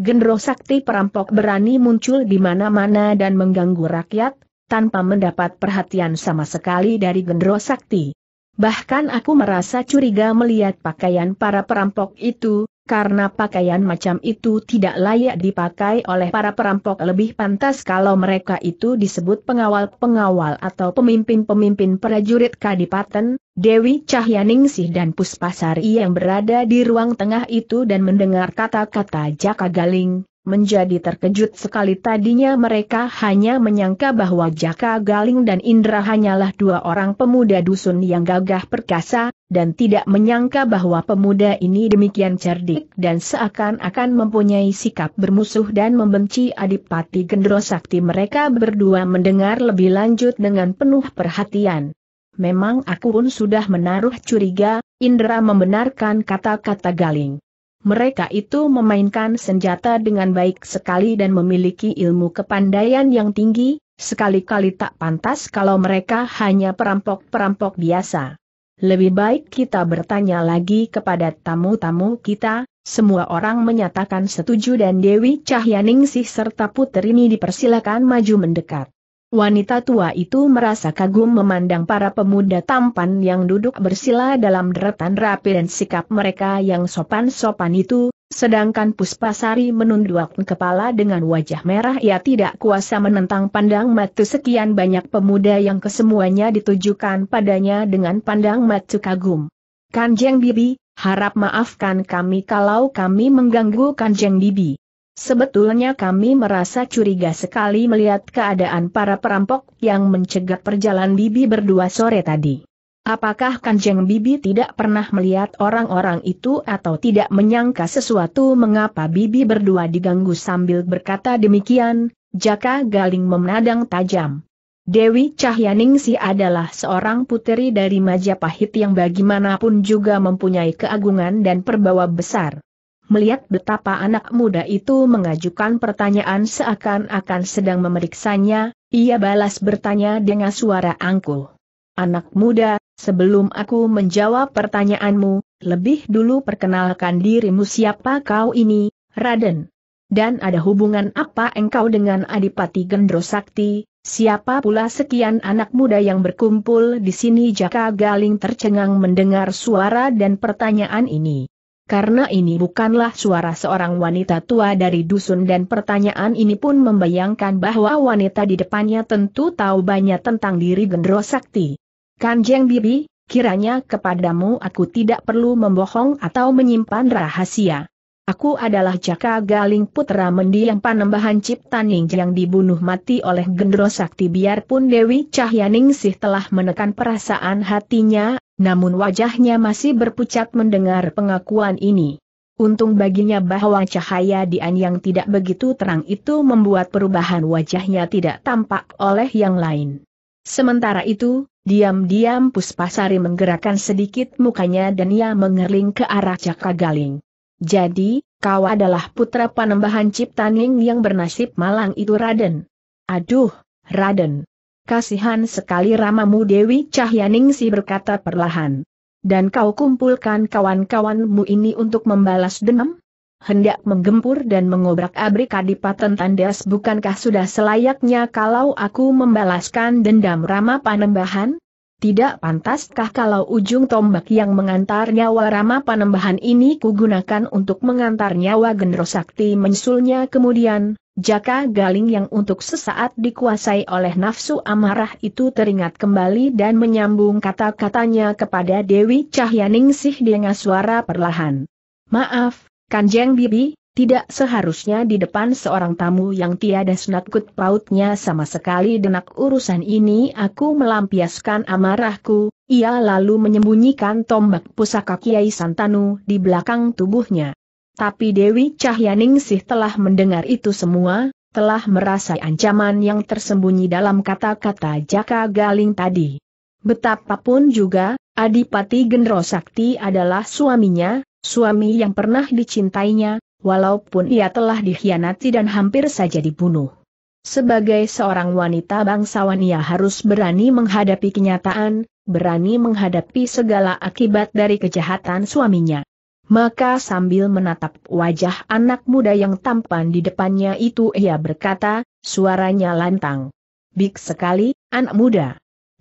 Gendro Sakti perampok berani muncul di mana-mana dan mengganggu rakyat, tanpa mendapat perhatian sama sekali dari Gendro Sakti. Bahkan aku merasa curiga melihat pakaian para perampok itu, karena pakaian macam itu tidak layak dipakai oleh para perampok lebih pantas kalau mereka itu disebut pengawal-pengawal atau pemimpin-pemimpin prajurit Kadipaten, Dewi Cahyaningsih dan Puspasari yang berada di ruang tengah itu dan mendengar kata-kata Jaka Galing, menjadi terkejut sekali tadinya mereka hanya menyangka bahwa Jaka Galing dan Indra hanyalah dua orang pemuda dusun yang gagah perkasa, dan tidak menyangka bahwa pemuda ini demikian cerdik dan seakan-akan mempunyai sikap bermusuh dan membenci Adipati Gendro Sakti mereka berdua mendengar lebih lanjut dengan penuh perhatian. Memang aku pun sudah menaruh curiga, Indra membenarkan kata-kata Galing. Mereka itu memainkan senjata dengan baik sekali dan memiliki ilmu kepandaian yang tinggi, sekali-kali tak pantas kalau mereka hanya perampok-perampok biasa. Lebih baik kita bertanya lagi kepada tamu-tamu kita, semua orang menyatakan setuju dan Dewi Cahyaningsih serta Putri ini dipersilakan maju mendekat. Wanita tua itu merasa kagum memandang para pemuda tampan yang duduk bersila dalam deretan rapi dan sikap mereka yang sopan-sopan itu, sedangkan Puspasari menunduk kepala dengan wajah merah ia tidak kuasa menentang pandang matu sekian banyak pemuda yang kesemuanya ditujukan padanya dengan pandang matu kagum. Kanjeng Bibi, harap maafkan kami kalau kami mengganggu Kanjeng Bibi. Sebetulnya kami merasa curiga sekali melihat keadaan para perampok yang mencegat perjalanan Bibi berdua sore tadi. Apakah Kanjeng Bibi tidak pernah melihat orang-orang itu atau tidak menyangka sesuatu mengapa Bibi berdua diganggu sambil berkata demikian, Jaka Galing memenadang tajam. Dewi Cahyaningsi adalah seorang puteri dari Majapahit yang bagaimanapun juga mempunyai keagungan dan perbawa besar melihat betapa anak muda itu mengajukan pertanyaan seakan-akan sedang memeriksanya, ia balas bertanya dengan suara angkuh. Anak muda, sebelum aku menjawab pertanyaanmu, lebih dulu perkenalkan dirimu siapa kau ini, Raden. Dan ada hubungan apa engkau dengan Adipati Gendro Sakti, Siapa pula sekian anak muda yang berkumpul di sini Jaka Galing tercengang mendengar suara dan pertanyaan ini karena ini bukanlah suara seorang wanita tua dari dusun dan pertanyaan ini pun membayangkan bahwa wanita di depannya tentu tahu banyak tentang diri Gendro Sakti. Kanjeng Bibi, kiranya kepadamu aku tidak perlu membohong atau menyimpan rahasia. Aku adalah Jaka Galing Putra Mendiang Panembahan Ciptaning yang dibunuh mati oleh Gendro Sakti biarpun Dewi Cahyaningsih telah menekan perasaan hatinya namun wajahnya masih berpucat mendengar pengakuan ini. Untung baginya bahwa cahaya Dian yang tidak begitu terang itu membuat perubahan wajahnya tidak tampak oleh yang lain. Sementara itu, diam-diam Puspasari menggerakkan sedikit mukanya dan ia mengerling ke arah Cakra Galing. Jadi, kau adalah putra panembahan Ciptaning yang bernasib malang itu Raden. Aduh, Raden, Kasihan sekali ramamu Dewi Cahyaningsi berkata perlahan. Dan kau kumpulkan kawan-kawanmu ini untuk membalas dendam? Hendak menggempur dan mengobrak-abrik Kadipaten Tandas bukankah sudah selayaknya kalau aku membalaskan dendam Rama Panembahan? Tidak pantaskah kalau ujung tombak yang mengantar nyawa Rama Panembahan ini kugunakan untuk mengantar nyawa Gendro Sakti menyusulnya kemudian? Jaka Galing yang untuk sesaat dikuasai oleh nafsu amarah itu teringat kembali dan menyambung kata-katanya kepada Dewi Cahyaningsih dengan suara perlahan. Maaf, Kanjeng Bibi, tidak seharusnya di depan seorang tamu yang tiada senakut pautnya sama sekali denak urusan ini aku melampiaskan amarahku, ia lalu menyembunyikan tombak pusaka Kiai Santanu di belakang tubuhnya. Tapi Dewi Cahyaningsih telah mendengar itu semua, telah merasa ancaman yang tersembunyi dalam kata-kata Jaka Galing tadi. Betapapun juga, Adipati Gendro Sakti adalah suaminya, suami yang pernah dicintainya, walaupun ia telah dikhianati dan hampir saja dibunuh. Sebagai seorang wanita bangsawan ia harus berani menghadapi kenyataan, berani menghadapi segala akibat dari kejahatan suaminya. Maka sambil menatap wajah anak muda yang tampan di depannya itu ia berkata, suaranya lantang. "Bik sekali, anak muda.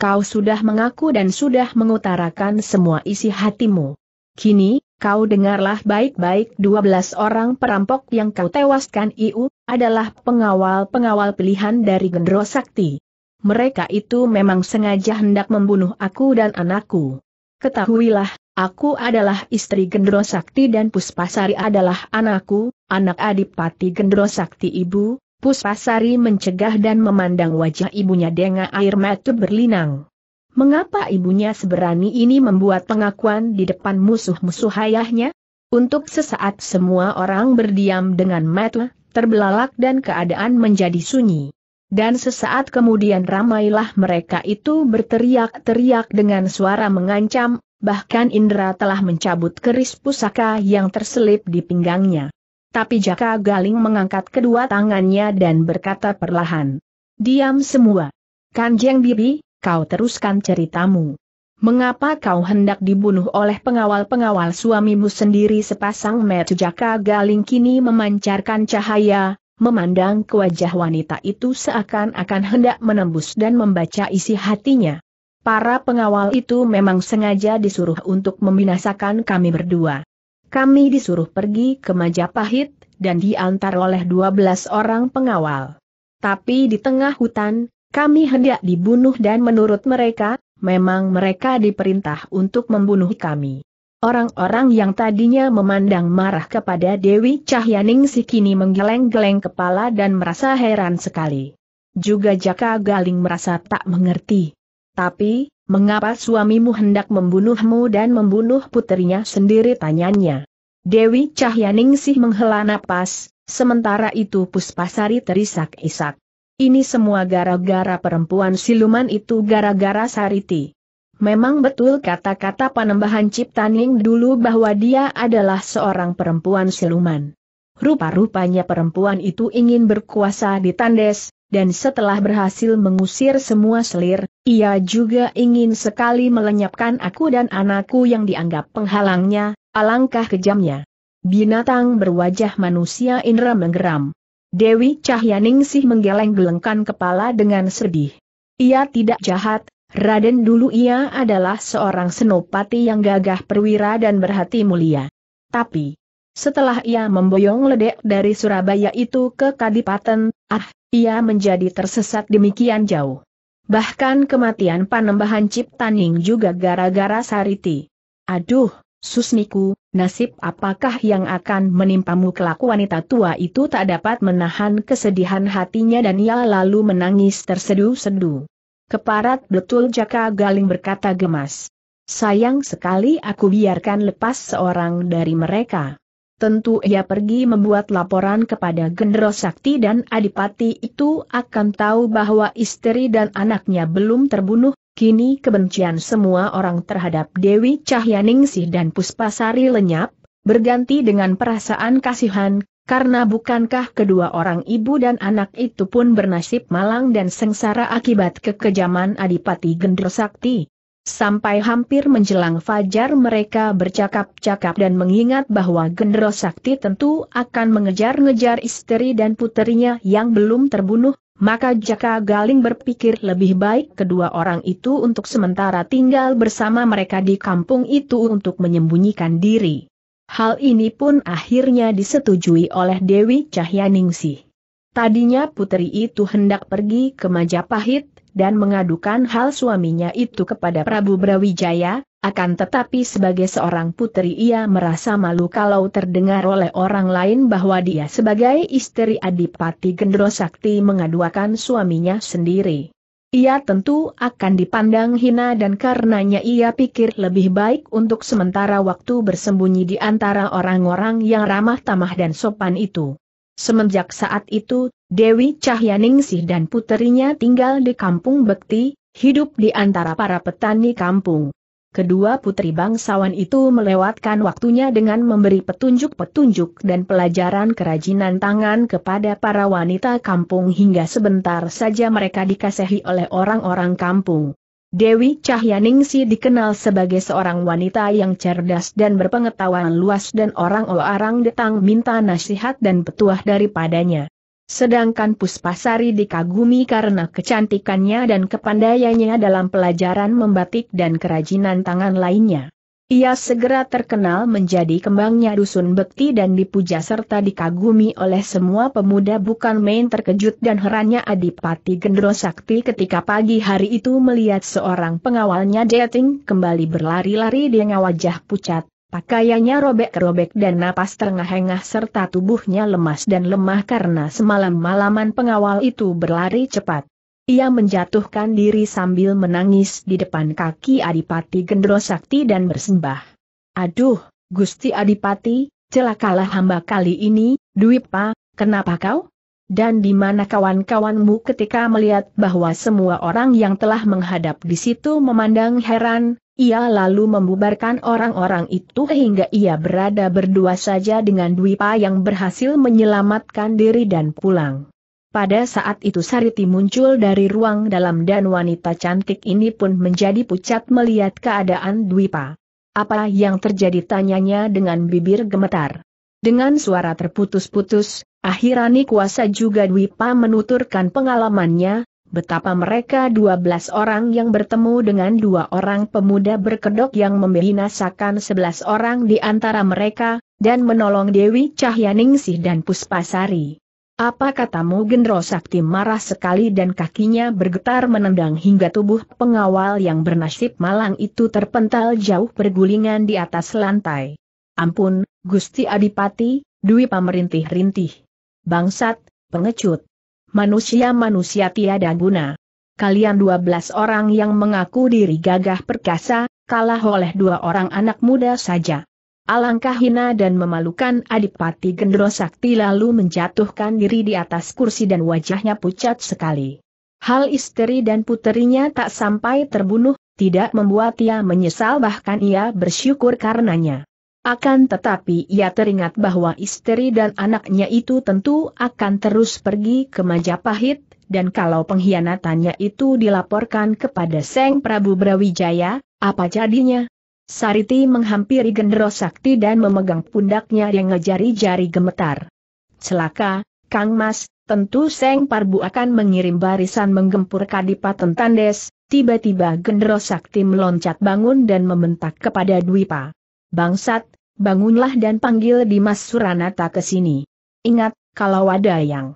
Kau sudah mengaku dan sudah mengutarakan semua isi hatimu. Kini, kau dengarlah baik-baik 12 orang perampok yang kau tewaskan IU, adalah pengawal-pengawal pilihan dari Gendro Sakti. Mereka itu memang sengaja hendak membunuh aku dan anakku. Ketahuilah, Aku adalah istri Gendro Sakti dan Puspasari adalah anakku, anak Adipati Gendro Sakti ibu, Puspasari mencegah dan memandang wajah ibunya dengan air mata berlinang. Mengapa ibunya seberani ini membuat pengakuan di depan musuh-musuh ayahnya? Untuk sesaat semua orang berdiam dengan mata, terbelalak dan keadaan menjadi sunyi. Dan sesaat kemudian ramailah mereka itu berteriak-teriak dengan suara mengancam, bahkan Indra telah mencabut keris pusaka yang terselip di pinggangnya. Tapi Jaka Galing mengangkat kedua tangannya dan berkata perlahan. Diam semua. Kanjeng Bibi, kau teruskan ceritamu. Mengapa kau hendak dibunuh oleh pengawal-pengawal suamimu sendiri sepasang metu jaka galing kini memancarkan cahaya, memandang ke wajah wanita itu seakan-akan hendak menembus dan membaca isi hatinya. Para pengawal itu memang sengaja disuruh untuk membinasakan kami berdua. Kami disuruh pergi ke Majapahit, dan diantar oleh 12 orang pengawal. Tapi di tengah hutan, kami hendak dibunuh dan menurut mereka, memang mereka diperintah untuk membunuh kami. Orang-orang yang tadinya memandang marah kepada Dewi Cahyaning si kini menggeleng-geleng kepala dan merasa heran sekali. Juga Jaka Galing merasa tak mengerti. Tapi, mengapa suamimu hendak membunuhmu dan membunuh putrinya sendiri tanyanya. Dewi Cahyaning sih menghela napas, sementara itu Puspasari terisak-isak. Ini semua gara-gara perempuan siluman itu gara-gara Sariti. Memang betul kata-kata panembahan Ciptaning dulu bahwa dia adalah seorang perempuan siluman. Rupa-rupanya perempuan itu ingin berkuasa di Tandes, dan setelah berhasil mengusir semua selir, ia juga ingin sekali melenyapkan aku dan anakku yang dianggap penghalangnya, alangkah kejamnya. Binatang berwajah manusia indra menggeram. Dewi Cahyaningsih menggeleng-gelengkan kepala dengan sedih. Ia tidak jahat, Raden dulu ia adalah seorang senopati yang gagah perwira dan berhati mulia. Tapi, setelah ia memboyong ledek dari Surabaya itu ke Kadipaten, ah, ia menjadi tersesat demikian jauh. Bahkan kematian panembahan Ciptaning juga gara-gara Sariti. Aduh, Susniku, nasib apakah yang akan menimpamu kelaku wanita tua itu tak dapat menahan kesedihan hatinya dan ia lalu menangis terseduh-seduh. Keparat betul Jaka Galing berkata gemas. Sayang sekali aku biarkan lepas seorang dari mereka. Tentu ia pergi membuat laporan kepada Gendro Sakti dan Adipati itu akan tahu bahwa istri dan anaknya belum terbunuh, kini kebencian semua orang terhadap Dewi Cahyaningsih dan Puspasari lenyap, berganti dengan perasaan kasihan, karena bukankah kedua orang ibu dan anak itu pun bernasib malang dan sengsara akibat kekejaman Adipati Gendrosakti? Sampai hampir menjelang fajar mereka bercakap-cakap dan mengingat bahwa Gendrosakti tentu akan mengejar-ngejar istri dan puterinya yang belum terbunuh, maka Jaka Galing berpikir lebih baik kedua orang itu untuk sementara tinggal bersama mereka di kampung itu untuk menyembunyikan diri. Hal ini pun akhirnya disetujui oleh Dewi Cahyaningsi. Tadinya putri itu hendak pergi ke Majapahit, dan mengadukan hal suaminya itu kepada Prabu Brawijaya, akan tetapi sebagai seorang putri ia merasa malu kalau terdengar oleh orang lain bahwa dia sebagai istri Adipati Gendrosakti Sakti mengaduakan suaminya sendiri. Ia tentu akan dipandang hina dan karenanya ia pikir lebih baik untuk sementara waktu bersembunyi di antara orang-orang yang ramah tamah dan sopan itu. Semenjak saat itu, Dewi Cahyaningsih dan puterinya tinggal di kampung Bekti, hidup di antara para petani kampung. Kedua putri bangsawan itu melewatkan waktunya dengan memberi petunjuk-petunjuk dan pelajaran kerajinan tangan kepada para wanita kampung hingga sebentar saja mereka dikasihi oleh orang-orang kampung. Dewi Cahyaningsi dikenal sebagai seorang wanita yang cerdas dan berpengetahuan luas dan orang-orang datang minta nasihat dan petuah daripadanya. Sedangkan Puspasari dikagumi karena kecantikannya dan kepandaiannya dalam pelajaran membatik dan kerajinan tangan lainnya. Ia segera terkenal menjadi kembangnya dusun bekti dan dipuja serta dikagumi oleh semua pemuda bukan main terkejut dan herannya Adipati Gendro Sakti ketika pagi hari itu melihat seorang pengawalnya dating kembali berlari-lari dengan wajah pucat, Pakaiannya robek-robek dan napas terengah-engah serta tubuhnya lemas dan lemah karena semalam malaman pengawal itu berlari cepat. Ia menjatuhkan diri sambil menangis di depan kaki Adipati Gendro Sakti dan bersembah. Aduh, Gusti Adipati, celakalah hamba kali ini, Dwipa, kenapa kau? Dan di mana kawan-kawanmu ketika melihat bahwa semua orang yang telah menghadap di situ memandang heran, ia lalu membubarkan orang-orang itu hingga ia berada berdua saja dengan Dwipa yang berhasil menyelamatkan diri dan pulang. Pada saat itu Sariti muncul dari ruang dalam dan wanita cantik ini pun menjadi pucat melihat keadaan Dwipa. Apa yang terjadi tanyanya dengan bibir gemetar. Dengan suara terputus-putus, akhirani kuasa juga Dwipa menuturkan pengalamannya, betapa mereka dua belas orang yang bertemu dengan dua orang pemuda berkedok yang membinasakan sebelas orang di antara mereka, dan menolong Dewi Cahyaningsih dan Puspasari. Apa katamu Gendro Sakti marah sekali dan kakinya bergetar menendang hingga tubuh pengawal yang bernasib malang itu terpental jauh bergulingan di atas lantai. Ampun, Gusti Adipati, Dwi Pamerintih rintih. Bangsat, pengecut manusia-manusia tiada guna. Kalian dua belas orang yang mengaku diri gagah perkasa, kalah oleh dua orang anak muda saja. Alangkah hina dan memalukan Adipati Gendro Sakti lalu menjatuhkan diri di atas kursi dan wajahnya pucat sekali. Hal istri dan puterinya tak sampai terbunuh, tidak membuat ia menyesal bahkan ia bersyukur karenanya. Akan tetapi ia teringat bahwa istri dan anaknya itu tentu akan terus pergi ke Majapahit, dan kalau pengkhianatannya itu dilaporkan kepada Seng Prabu Brawijaya, apa jadinya? Sariti menghampiri Gendro Sakti dan memegang pundaknya yang ngejari-jari gemetar. Celaka, Kang Mas, tentu Seng Parbu akan mengirim barisan menggempur Kadipaten Tandes, tiba-tiba Gendro Sakti meloncat bangun dan membentak kepada Dwipa. Bangsat, bangunlah dan panggil Dimas Suranata ke sini. Ingat, kalau ada yang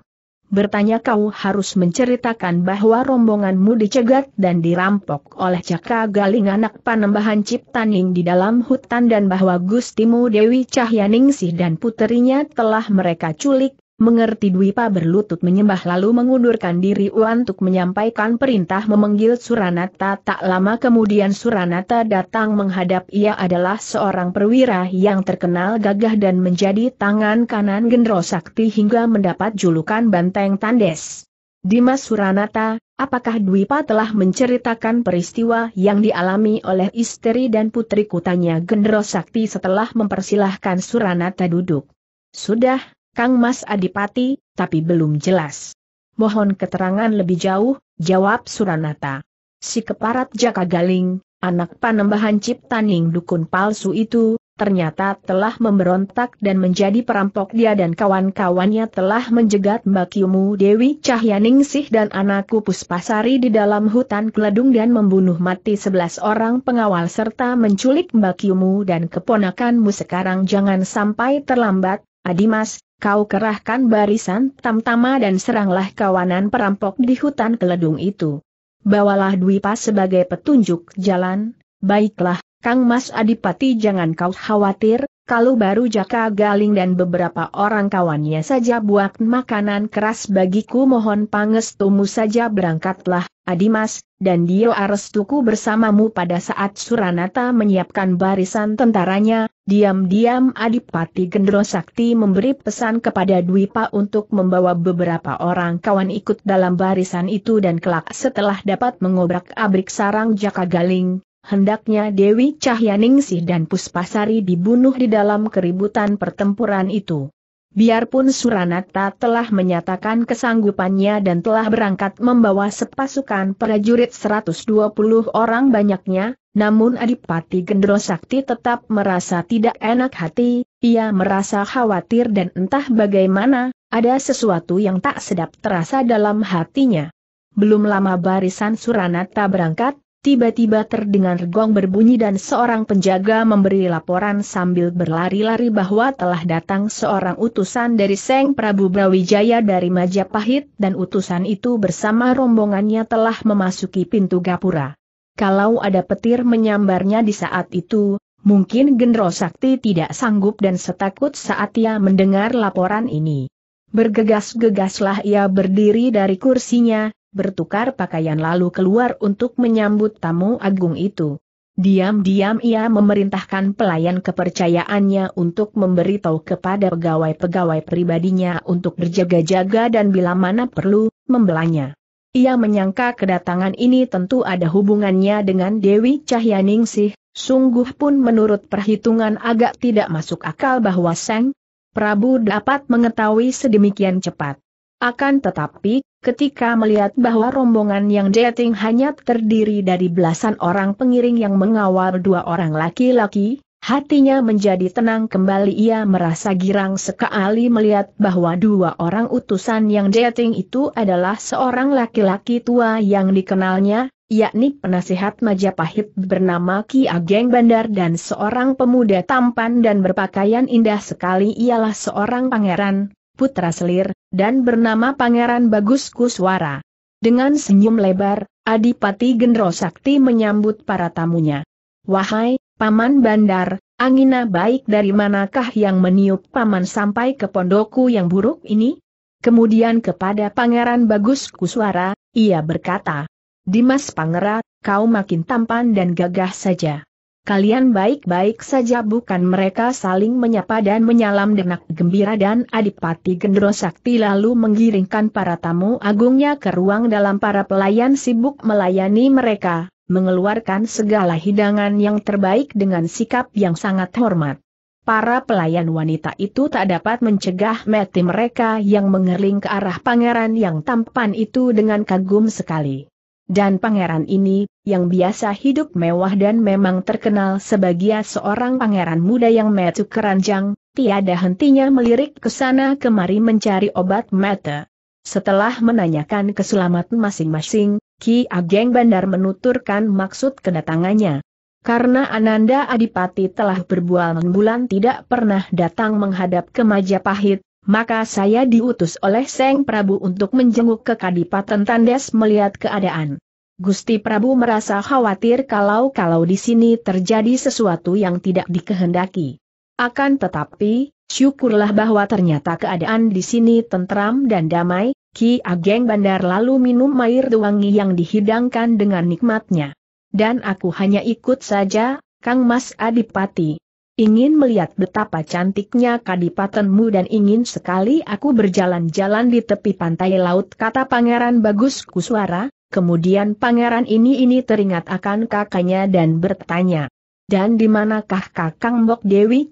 bertanya kau harus menceritakan bahwa rombonganmu dicegat dan dirampok oleh Caka Galing anak panembahan Ciptaning di dalam hutan dan bahwa Gustimu Dewi Cahyaningsih dan puterinya telah mereka culik, Mengerti Dwipa berlutut menyembah lalu mengundurkan diri untuk menyampaikan perintah memanggil Suranata tak lama kemudian Suranata datang menghadap ia adalah seorang perwira yang terkenal gagah dan menjadi tangan kanan Gendro Sakti hingga mendapat julukan Banteng Tandes. Dimas Suranata, apakah Dwipa telah menceritakan peristiwa yang dialami oleh istri dan putri kutanya Gendro Sakti setelah mempersilahkan Suranata duduk? Sudah, Kang Mas Adipati, tapi belum jelas. Mohon keterangan lebih jauh, jawab Suranata. Si keparat Jaka Galing, anak panembahan Ciptaning dukun palsu itu, ternyata telah memberontak dan menjadi perampok dia dan kawan-kawannya telah menjegat Mbak Yumu, Dewi Cahyaningsih dan anakku Puspasari di dalam hutan keledung dan membunuh mati sebelas orang pengawal serta menculik Mbak Yumu dan keponakanmu sekarang jangan sampai terlambat, Adimas, kau kerahkan barisan tamtama dan seranglah kawanan perampok di hutan keledung itu. Bawalah Dwi Pas sebagai petunjuk jalan, baiklah, Kang Mas Adipati jangan kau khawatir, kalau baru Jaka Galing dan beberapa orang kawannya saja buat makanan keras bagiku mohon pangestumu saja berangkatlah, Adimas, dan Dio Arestuku bersamamu pada saat Suranata menyiapkan barisan tentaranya, diam-diam Adipati Gendro Sakti memberi pesan kepada Dwipa untuk membawa beberapa orang kawan ikut dalam barisan itu dan kelak setelah dapat mengobrak abrik sarang Jaka Galing, hendaknya Dewi Cahyaningsih dan Puspasari dibunuh di dalam keributan pertempuran itu. Biarpun Suranata telah menyatakan kesanggupannya dan telah berangkat membawa sepasukan prajurit 120 orang banyaknya, namun Adipati Gendro Sakti tetap merasa tidak enak hati, ia merasa khawatir dan entah bagaimana, ada sesuatu yang tak sedap terasa dalam hatinya. Belum lama barisan Suranata berangkat, Tiba-tiba terdengar gong berbunyi dan seorang penjaga memberi laporan sambil berlari-lari bahwa telah datang seorang utusan dari Seng Prabu Brawijaya dari Majapahit dan utusan itu bersama rombongannya telah memasuki pintu gapura. Kalau ada petir menyambarnya di saat itu, mungkin Gendro Sakti tidak sanggup dan setakut saat ia mendengar laporan ini. Bergegas-gegaslah ia berdiri dari kursinya, bertukar pakaian lalu keluar untuk menyambut tamu agung itu. Diam-diam ia memerintahkan pelayan kepercayaannya untuk memberitahu kepada pegawai-pegawai pribadinya untuk berjaga-jaga dan bila mana perlu, membelanya. Ia menyangka kedatangan ini tentu ada hubungannya dengan Dewi Cahyaningsih, sungguh pun menurut perhitungan agak tidak masuk akal bahwa Sang Prabu dapat mengetahui sedemikian cepat. Akan tetapi, ketika melihat bahwa rombongan yang dating hanya terdiri dari belasan orang pengiring yang mengawal dua orang laki-laki, hatinya menjadi tenang kembali ia merasa girang sekali melihat bahwa dua orang utusan yang dating itu adalah seorang laki-laki tua yang dikenalnya, yakni penasihat Majapahit bernama Ki Ageng Bandar dan seorang pemuda tampan dan berpakaian indah sekali ialah seorang pangeran, putra selir, dan bernama Pangeran Bagus Kuswara. Dengan senyum lebar, Adipati Gendro Sakti menyambut para tamunya. Wahai, Paman Bandar, angina baik dari manakah yang meniup Paman sampai ke pondoku yang buruk ini? Kemudian kepada Pangeran Bagus Kuswara, ia berkata, Dimas Pangera, kau makin tampan dan gagah saja. Kalian baik-baik saja bukan mereka saling menyapa dan menyalam denak gembira dan Adipati Gendro Sakti lalu menggiringkan para tamu agungnya ke ruang dalam para pelayan sibuk melayani mereka, mengeluarkan segala hidangan yang terbaik dengan sikap yang sangat hormat. Para pelayan wanita itu tak dapat mencegah mati mereka yang mengerling ke arah pangeran yang tampan itu dengan kagum sekali. Dan pangeran ini, yang biasa hidup mewah dan memang terkenal sebagai seorang pangeran muda yang metu keranjang, tiada hentinya melirik ke sana kemari mencari obat mata. Setelah menanyakan keselamatan masing-masing, Ki Ageng Bandar menuturkan maksud kedatangannya. Karena Ananda Adipati telah berbulan-bulan tidak pernah datang menghadap ke Majapahit, maka saya diutus oleh Seng Prabu untuk menjenguk ke Kadipaten Tandes melihat keadaan. Gusti Prabu merasa khawatir kalau-kalau di sini terjadi sesuatu yang tidak dikehendaki. Akan tetapi, syukurlah bahwa ternyata keadaan di sini tentram dan damai, Ki Ageng Bandar lalu minum air duwangi yang dihidangkan dengan nikmatnya. Dan aku hanya ikut saja, Kang Mas Adipati ingin melihat betapa cantiknya kadipatenmu dan ingin sekali aku berjalan-jalan di tepi pantai laut kata Pangeran Bagus Kuswara, kemudian pangeran ini-ini teringat akan kakaknya dan bertanya. Dan di manakah kakang Mbok Dewi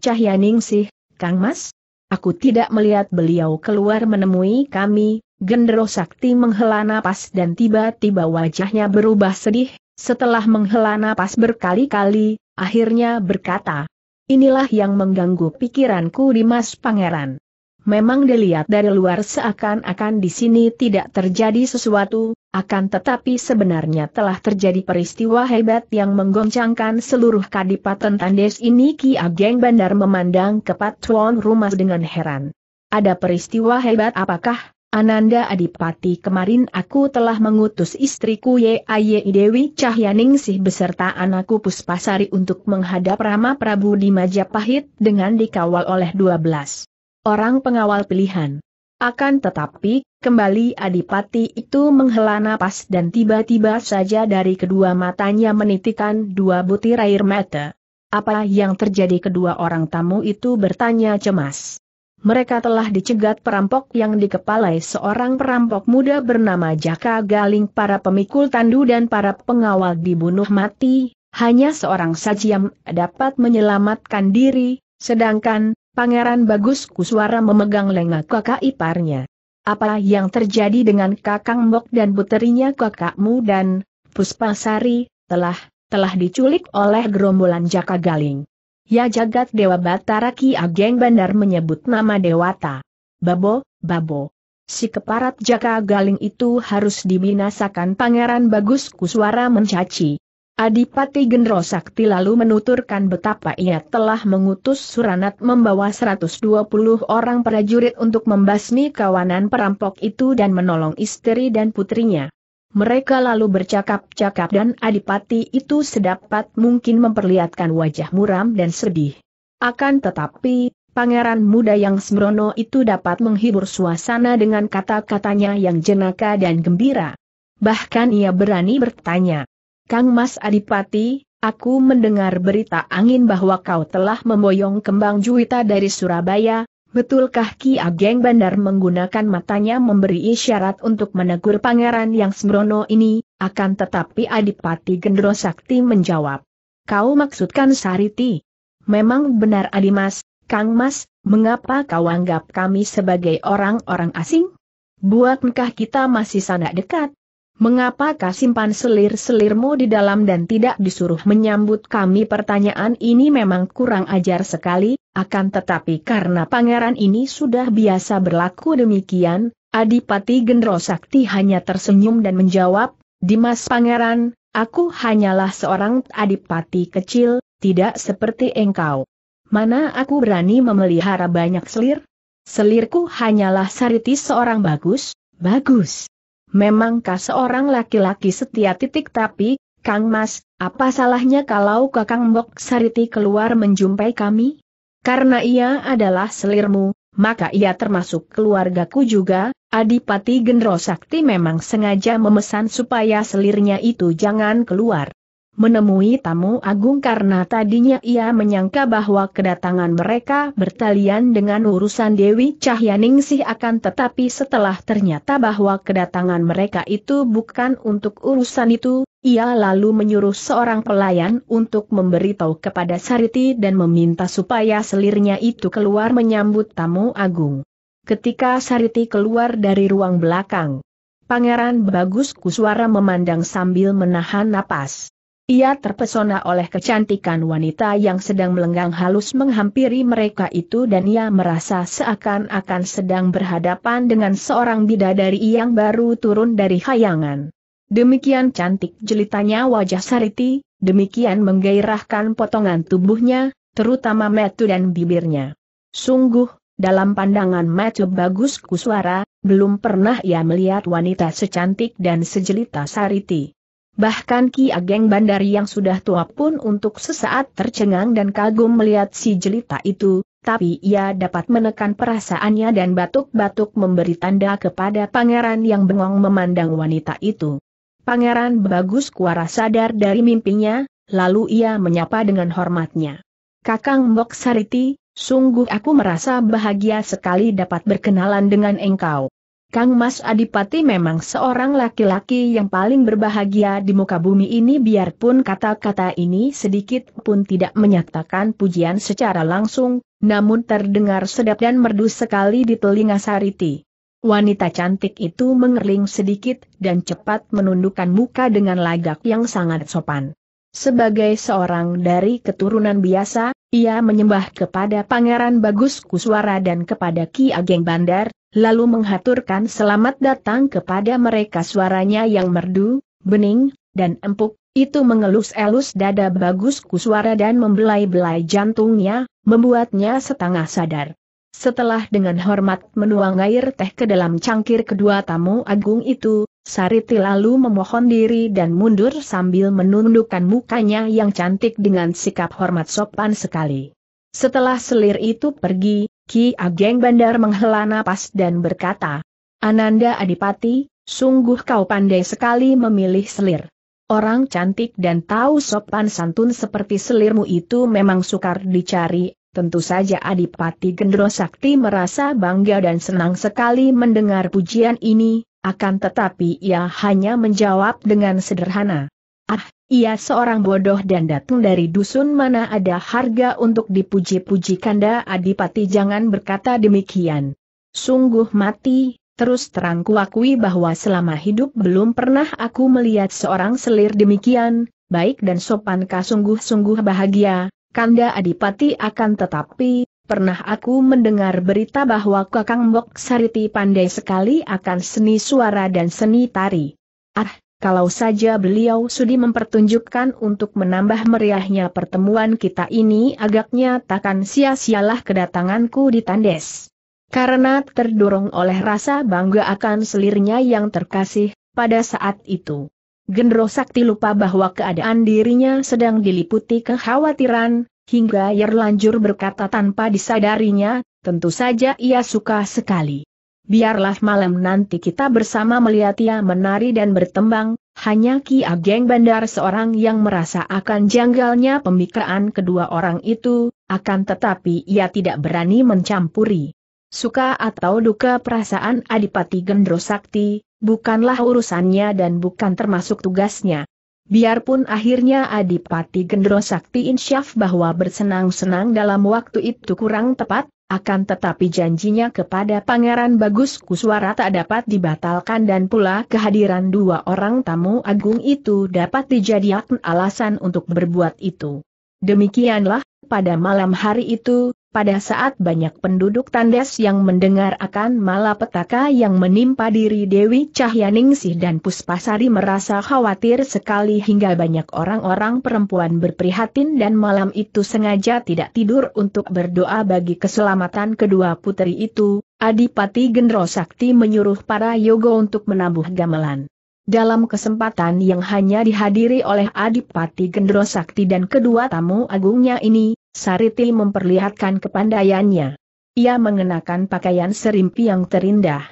sih, Kang Mas? Aku tidak melihat beliau keluar menemui kami, Gendero Sakti menghela napas dan tiba-tiba wajahnya berubah sedih, setelah menghela napas berkali-kali, akhirnya berkata, Inilah yang mengganggu pikiranku di Mas Pangeran. Memang dilihat dari luar seakan-akan di sini tidak terjadi sesuatu, akan tetapi sebenarnya telah terjadi peristiwa hebat yang menggoncangkan seluruh kadipaten Tandes ini Ki Ageng Bandar memandang ke Patuan Rumah dengan heran. Ada peristiwa hebat apakah? Ananda Adipati kemarin aku telah mengutus istriku Ye Aye Dewi Cahyaningsih beserta anakku Puspasari untuk menghadap Rama Prabu di Majapahit dengan dikawal oleh 12 orang pengawal pilihan. Akan tetapi, kembali Adipati itu menghela napas dan tiba-tiba saja dari kedua matanya menitikan dua butir air mata. Apa yang terjadi kedua orang tamu itu bertanya cemas mereka telah dicegat perampok yang dikepalai seorang perampok muda bernama Jaka Galing para pemikul tandu dan para pengawal dibunuh mati, hanya seorang sajiam dapat menyelamatkan diri, sedangkan Pangeran Bagus Kuswara memegang lengah kakak iparnya. Apa yang terjadi dengan kakang Mok dan puterinya kakakmu dan Puspasari, telah, telah diculik oleh gerombolan Jaka Galing. Ya jagat Dewa Batara Ki Ageng Bandar menyebut nama Dewata. Babo, Babo. Si keparat jaka galing itu harus dibinasakan Pangeran Bagus Kuswara mencaci. Adipati Gendro Sakti lalu menuturkan betapa ia telah mengutus Suranat membawa 120 orang prajurit untuk membasmi kawanan perampok itu dan menolong istri dan putrinya. Mereka lalu bercakap-cakap dan adipati itu sedapat mungkin memperlihatkan wajah muram dan sedih. Akan tetapi, pangeran muda yang sembrono itu dapat menghibur suasana dengan kata-katanya yang jenaka dan gembira. Bahkan ia berani bertanya, Kang Mas Adipati, aku mendengar berita angin bahwa kau telah memboyong kembang juwita dari Surabaya, Betulkah Ki Ageng Bandar menggunakan matanya memberi isyarat untuk menegur pangeran yang sembrono ini, akan tetapi Adipati Gendro Sakti menjawab. Kau maksudkan Sariti? Memang benar Adimas, Kang Mas, mengapa kau anggap kami sebagai orang-orang asing? Buatkah kita masih sangat dekat? Mengapa kau simpan selir-selirmu di dalam dan tidak disuruh menyambut kami pertanyaan ini memang kurang ajar sekali, akan tetapi karena pangeran ini sudah biasa berlaku demikian, Adipati Gendro Sakti hanya tersenyum dan menjawab, Dimas Pangeran, aku hanyalah seorang adipati kecil, tidak seperti engkau. Mana aku berani memelihara banyak selir? Selirku hanyalah sariti seorang bagus, bagus. Memangkah seorang laki-laki setia titik tapi, Kang Mas, apa salahnya kalau Kakang Mbok Sariti keluar menjumpai kami? Karena ia adalah selirmu, maka ia termasuk keluargaku juga, Adipati Gendro Sakti memang sengaja memesan supaya selirnya itu jangan keluar menemui tamu agung karena tadinya ia menyangka bahwa kedatangan mereka bertalian dengan urusan Dewi Cahyaningsih akan tetapi setelah ternyata bahwa kedatangan mereka itu bukan untuk urusan itu, ia lalu menyuruh seorang pelayan untuk memberitahu kepada Sariti dan meminta supaya selirnya itu keluar menyambut tamu agung. Ketika Sariti keluar dari ruang belakang, Pangeran Bagus Kuswara memandang sambil menahan napas. Ia terpesona oleh kecantikan wanita yang sedang melenggang halus menghampiri mereka itu dan ia merasa seakan-akan sedang berhadapan dengan seorang bidadari yang baru turun dari hayangan. Demikian cantik jelitanya wajah Sariti, demikian menggairahkan potongan tubuhnya, terutama metu dan bibirnya. Sungguh, dalam pandangan metu bagus Kuswara, belum pernah ia melihat wanita secantik dan sejelita Sariti. Bahkan Ki Ageng Bandari yang sudah tua pun untuk sesaat tercengang dan kagum melihat si jelita itu, tapi ia dapat menekan perasaannya dan batuk-batuk memberi tanda kepada pangeran yang bengong memandang wanita itu. Pangeran Bagus Kuara sadar dari mimpinya, lalu ia menyapa dengan hormatnya. Kakang Mbok Sariti, sungguh aku merasa bahagia sekali dapat berkenalan dengan engkau. Kang Mas Adipati memang seorang laki-laki yang paling berbahagia di muka bumi ini biarpun kata-kata ini sedikit pun tidak menyatakan pujian secara langsung, namun terdengar sedap dan merdu sekali di telinga Sariti. Wanita cantik itu mengerling sedikit dan cepat menundukkan muka dengan lagak yang sangat sopan. Sebagai seorang dari keturunan biasa, ia menyembah kepada Pangeran Bagus Kuswara dan kepada Ki Ageng Bandar, lalu menghaturkan selamat datang kepada mereka suaranya yang merdu, bening, dan empuk, itu mengelus-elus dada bagusku suara dan membelai-belai jantungnya, membuatnya setengah sadar. Setelah dengan hormat menuang air teh ke dalam cangkir kedua tamu agung itu, Sariti lalu memohon diri dan mundur sambil menundukkan mukanya yang cantik dengan sikap hormat sopan sekali. Setelah selir itu pergi, Ki Ageng Bandar menghela napas dan berkata, Ananda Adipati, sungguh kau pandai sekali memilih selir. Orang cantik dan tahu sopan santun seperti selirmu itu memang sukar dicari, tentu saja Adipati Gendro Sakti merasa bangga dan senang sekali mendengar pujian ini, akan tetapi ia hanya menjawab dengan sederhana. Ah, ia seorang bodoh dan datang dari dusun mana ada harga untuk dipuji-puji kanda adipati jangan berkata demikian. Sungguh mati, terus terang kuakui bahwa selama hidup belum pernah aku melihat seorang selir demikian, baik dan sopan sungguh-sungguh bahagia, kanda adipati akan tetapi, pernah aku mendengar berita bahwa kakang Mbok Sariti pandai sekali akan seni suara dan seni tari. Ah, kalau saja beliau sudi mempertunjukkan untuk menambah meriahnya pertemuan kita ini agaknya takkan sia-sialah kedatanganku di Tandes. Karena terdorong oleh rasa bangga akan selirnya yang terkasih, pada saat itu. Gendro Sakti lupa bahwa keadaan dirinya sedang diliputi kekhawatiran, hingga Yerlanjur berkata tanpa disadarinya, tentu saja ia suka sekali biarlah malam nanti kita bersama melihat ia menari dan bertembang, hanya Ki Ageng Bandar seorang yang merasa akan janggalnya pemikiran kedua orang itu, akan tetapi ia tidak berani mencampuri. Suka atau duka perasaan Adipati Gendro Sakti, bukanlah urusannya dan bukan termasuk tugasnya. Biarpun akhirnya Adipati Gendro Sakti insyaf bahwa bersenang-senang dalam waktu itu kurang tepat, akan tetapi janjinya kepada Pangeran Bagus Kuswara tak dapat dibatalkan dan pula kehadiran dua orang tamu agung itu dapat dijadikan alasan untuk berbuat itu. Demikianlah, pada malam hari itu, pada saat banyak penduduk tandes yang mendengar akan malapetaka yang menimpa diri Dewi Cahyaningsih dan Puspasari merasa khawatir sekali hingga banyak orang-orang perempuan berprihatin dan malam itu sengaja tidak tidur untuk berdoa bagi keselamatan kedua putri itu, Adipati Gendro Sakti menyuruh para yogo untuk menabuh gamelan. Dalam kesempatan yang hanya dihadiri oleh Adipati Gendro Sakti dan kedua tamu agungnya ini, Sariti memperlihatkan kepandaiannya. Ia mengenakan pakaian serimpi yang terindah.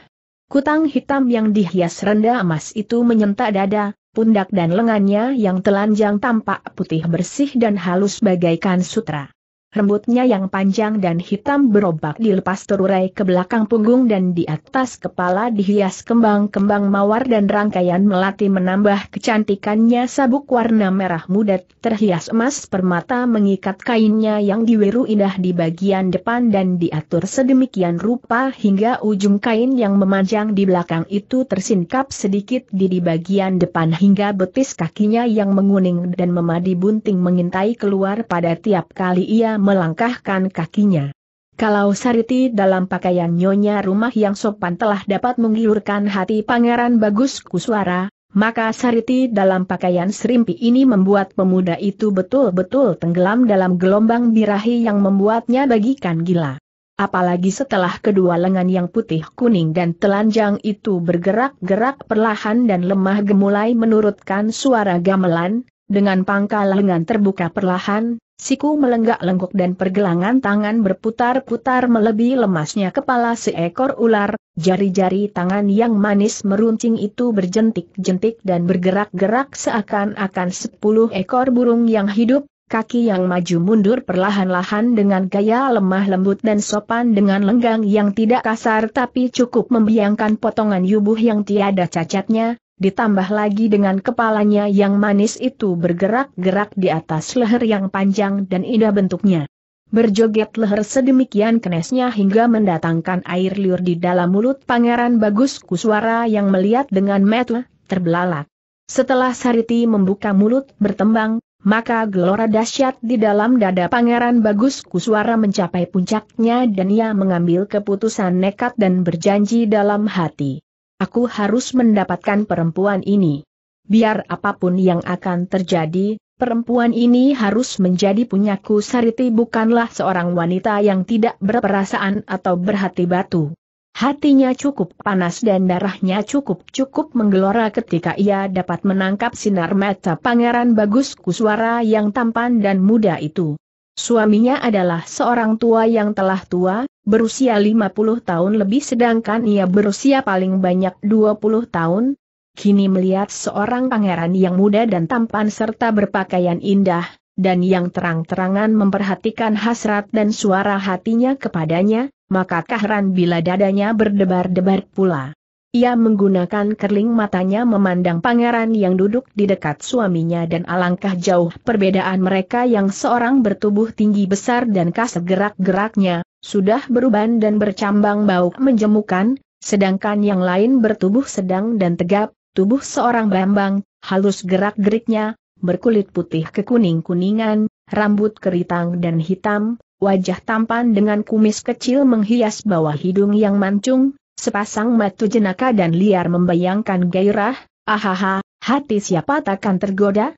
Kutang hitam yang dihias rendah emas itu menyentak dada, pundak dan lengannya yang telanjang tampak putih bersih dan halus bagaikan sutra. Rembutnya yang panjang dan hitam berobak dilepas terurai ke belakang punggung dan di atas kepala dihias kembang-kembang mawar dan rangkaian melati menambah kecantikannya sabuk warna merah muda terhias emas permata mengikat kainnya yang diweru indah di bagian depan dan diatur sedemikian rupa hingga ujung kain yang memanjang di belakang itu tersingkap sedikit di di bagian depan hingga betis kakinya yang menguning dan memadi bunting mengintai keluar pada tiap kali ia melangkahkan kakinya. Kalau Sariti dalam pakaian nyonya rumah yang sopan telah dapat menggiurkan hati Pangeran Bagus Kuswara, maka Sariti dalam pakaian serimpi ini membuat pemuda itu betul-betul tenggelam dalam gelombang birahi yang membuatnya bagikan gila. Apalagi setelah kedua lengan yang putih kuning dan telanjang itu bergerak-gerak perlahan dan lemah gemulai menurutkan suara gamelan, dengan pangkal lengan terbuka perlahan, Siku melenggak lengkuk dan pergelangan tangan berputar-putar melebihi lemasnya kepala seekor ular, jari-jari tangan yang manis meruncing itu berjentik-jentik dan bergerak-gerak seakan-akan sepuluh ekor burung yang hidup, kaki yang maju mundur perlahan-lahan dengan gaya lemah lembut dan sopan dengan lenggang yang tidak kasar tapi cukup membiangkan potongan yubuh yang tiada cacatnya, ditambah lagi dengan kepalanya yang manis itu bergerak-gerak di atas leher yang panjang dan indah bentuknya. Berjoget leher sedemikian kenesnya hingga mendatangkan air liur di dalam mulut pangeran bagus kuswara yang melihat dengan metu, terbelalak. Setelah Sariti membuka mulut bertembang, maka gelora dahsyat di dalam dada Pangeran Bagus Kuswara mencapai puncaknya dan ia mengambil keputusan nekat dan berjanji dalam hati. Aku harus mendapatkan perempuan ini. Biar apapun yang akan terjadi, perempuan ini harus menjadi punyaku Sariti bukanlah seorang wanita yang tidak berperasaan atau berhati batu. Hatinya cukup panas dan darahnya cukup-cukup menggelora ketika ia dapat menangkap sinar mata pangeran bagus kuswara yang tampan dan muda itu. Suaminya adalah seorang tua yang telah tua, berusia 50 tahun lebih sedangkan ia berusia paling banyak 20 tahun. Kini melihat seorang pangeran yang muda dan tampan serta berpakaian indah, dan yang terang-terangan memperhatikan hasrat dan suara hatinya kepadanya, maka kahran bila dadanya berdebar-debar pula. Ia menggunakan kerling matanya memandang pangeran yang duduk di dekat suaminya dan alangkah jauh perbedaan mereka yang seorang bertubuh tinggi besar dan kas gerak-geraknya, sudah beruban dan bercambang bau menjemukan, sedangkan yang lain bertubuh sedang dan tegap, tubuh seorang bambang, halus gerak-geriknya, berkulit putih kekuning-kuningan, rambut keritang dan hitam, wajah tampan dengan kumis kecil menghias bawah hidung yang mancung, Sepasang matu jenaka dan liar membayangkan gairah, ahaha, hati siapa takkan tergoda?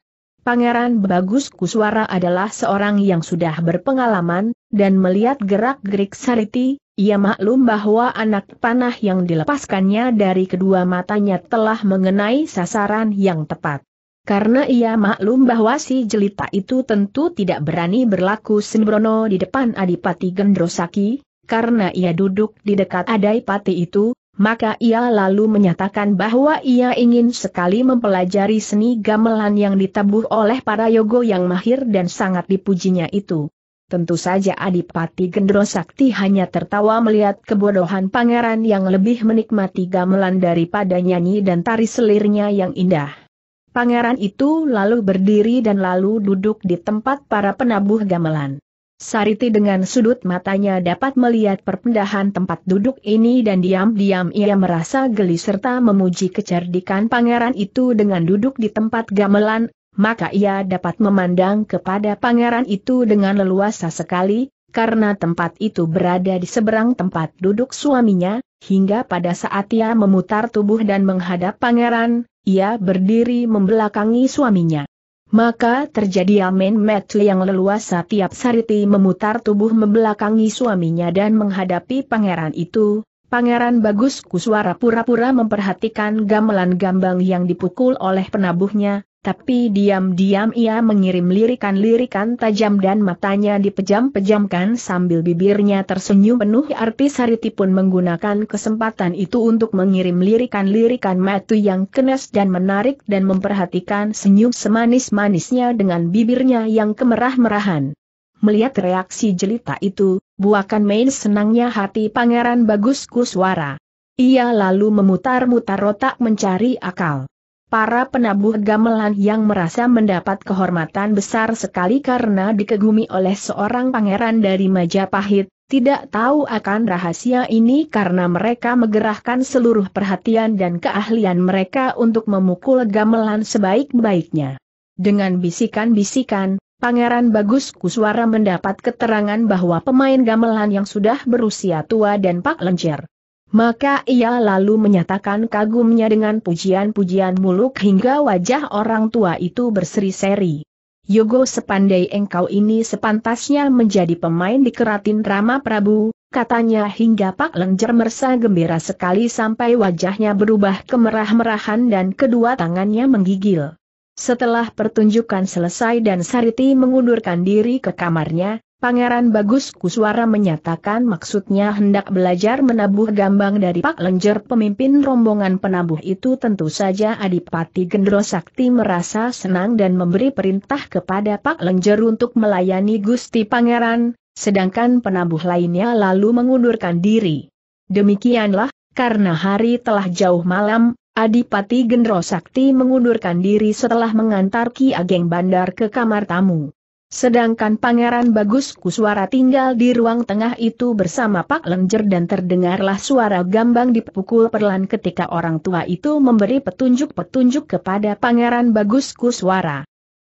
Pangeran Bagus Kuswara adalah seorang yang sudah berpengalaman, dan melihat gerak-gerik Sariti, ia maklum bahwa anak panah yang dilepaskannya dari kedua matanya telah mengenai sasaran yang tepat. Karena ia maklum bahwa si jelita itu tentu tidak berani berlaku sembrono di depan Adipati Gendrosaki, karena ia duduk di dekat Adaipati itu, maka ia lalu menyatakan bahwa ia ingin sekali mempelajari seni gamelan yang ditabuh oleh para yogo yang mahir dan sangat dipujinya itu. Tentu saja Adipati Gendro Sakti hanya tertawa melihat kebodohan pangeran yang lebih menikmati gamelan daripada nyanyi dan tari selirnya yang indah. Pangeran itu lalu berdiri dan lalu duduk di tempat para penabuh gamelan. Sariti dengan sudut matanya dapat melihat perpendahan tempat duduk ini dan diam-diam ia merasa geli serta memuji kecerdikan pangeran itu dengan duduk di tempat gamelan, maka ia dapat memandang kepada pangeran itu dengan leluasa sekali, karena tempat itu berada di seberang tempat duduk suaminya, hingga pada saat ia memutar tubuh dan menghadap pangeran, ia berdiri membelakangi suaminya. Maka terjadi Amin metu yang leluasa tiap sariti memutar tubuh membelakangi suaminya dan menghadapi pangeran itu. Pangeran Bagus Kuswara pura-pura memperhatikan gamelan gambang yang dipukul oleh penabuhnya, tapi diam-diam ia mengirim lirikan-lirikan tajam dan matanya dipejam-pejamkan sambil bibirnya tersenyum penuh arti Sariti pun menggunakan kesempatan itu untuk mengirim lirikan-lirikan matu yang kenes dan menarik dan memperhatikan senyum semanis-manisnya dengan bibirnya yang kemerah-merahan. Melihat reaksi jelita itu, buahkan main senangnya hati Pangeran Bagus Kuswara. Ia lalu memutar-mutar otak mencari akal para penabuh gamelan yang merasa mendapat kehormatan besar sekali karena dikegumi oleh seorang pangeran dari Majapahit, tidak tahu akan rahasia ini karena mereka menggerahkan seluruh perhatian dan keahlian mereka untuk memukul gamelan sebaik-baiknya. Dengan bisikan-bisikan, Pangeran Bagus Kuswara mendapat keterangan bahwa pemain gamelan yang sudah berusia tua dan pak lencer maka ia lalu menyatakan kagumnya dengan pujian-pujian muluk hingga wajah orang tua itu berseri-seri. Yogo sepandai engkau ini sepantasnya menjadi pemain di keratin Rama Prabu, katanya hingga Pak Lenjer merasa gembira sekali sampai wajahnya berubah kemerah-merahan dan kedua tangannya menggigil. Setelah pertunjukan selesai dan Sariti mengundurkan diri ke kamarnya, Pangeran Bagus Kuswara menyatakan maksudnya hendak belajar menabuh gambang dari Pak Lenjer pemimpin rombongan penabuh itu tentu saja Adipati Gendro Sakti merasa senang dan memberi perintah kepada Pak Lenjer untuk melayani Gusti Pangeran, sedangkan penabuh lainnya lalu mengundurkan diri. Demikianlah, karena hari telah jauh malam, Adipati Gendro Sakti mengundurkan diri setelah mengantar Ki Ageng Bandar ke kamar tamu. Sedangkan Pangeran Bagus Kuswara tinggal di ruang tengah itu bersama Pak Lenjer dan terdengarlah suara gambang dipukul perlahan ketika orang tua itu memberi petunjuk-petunjuk kepada Pangeran Bagus Kuswara.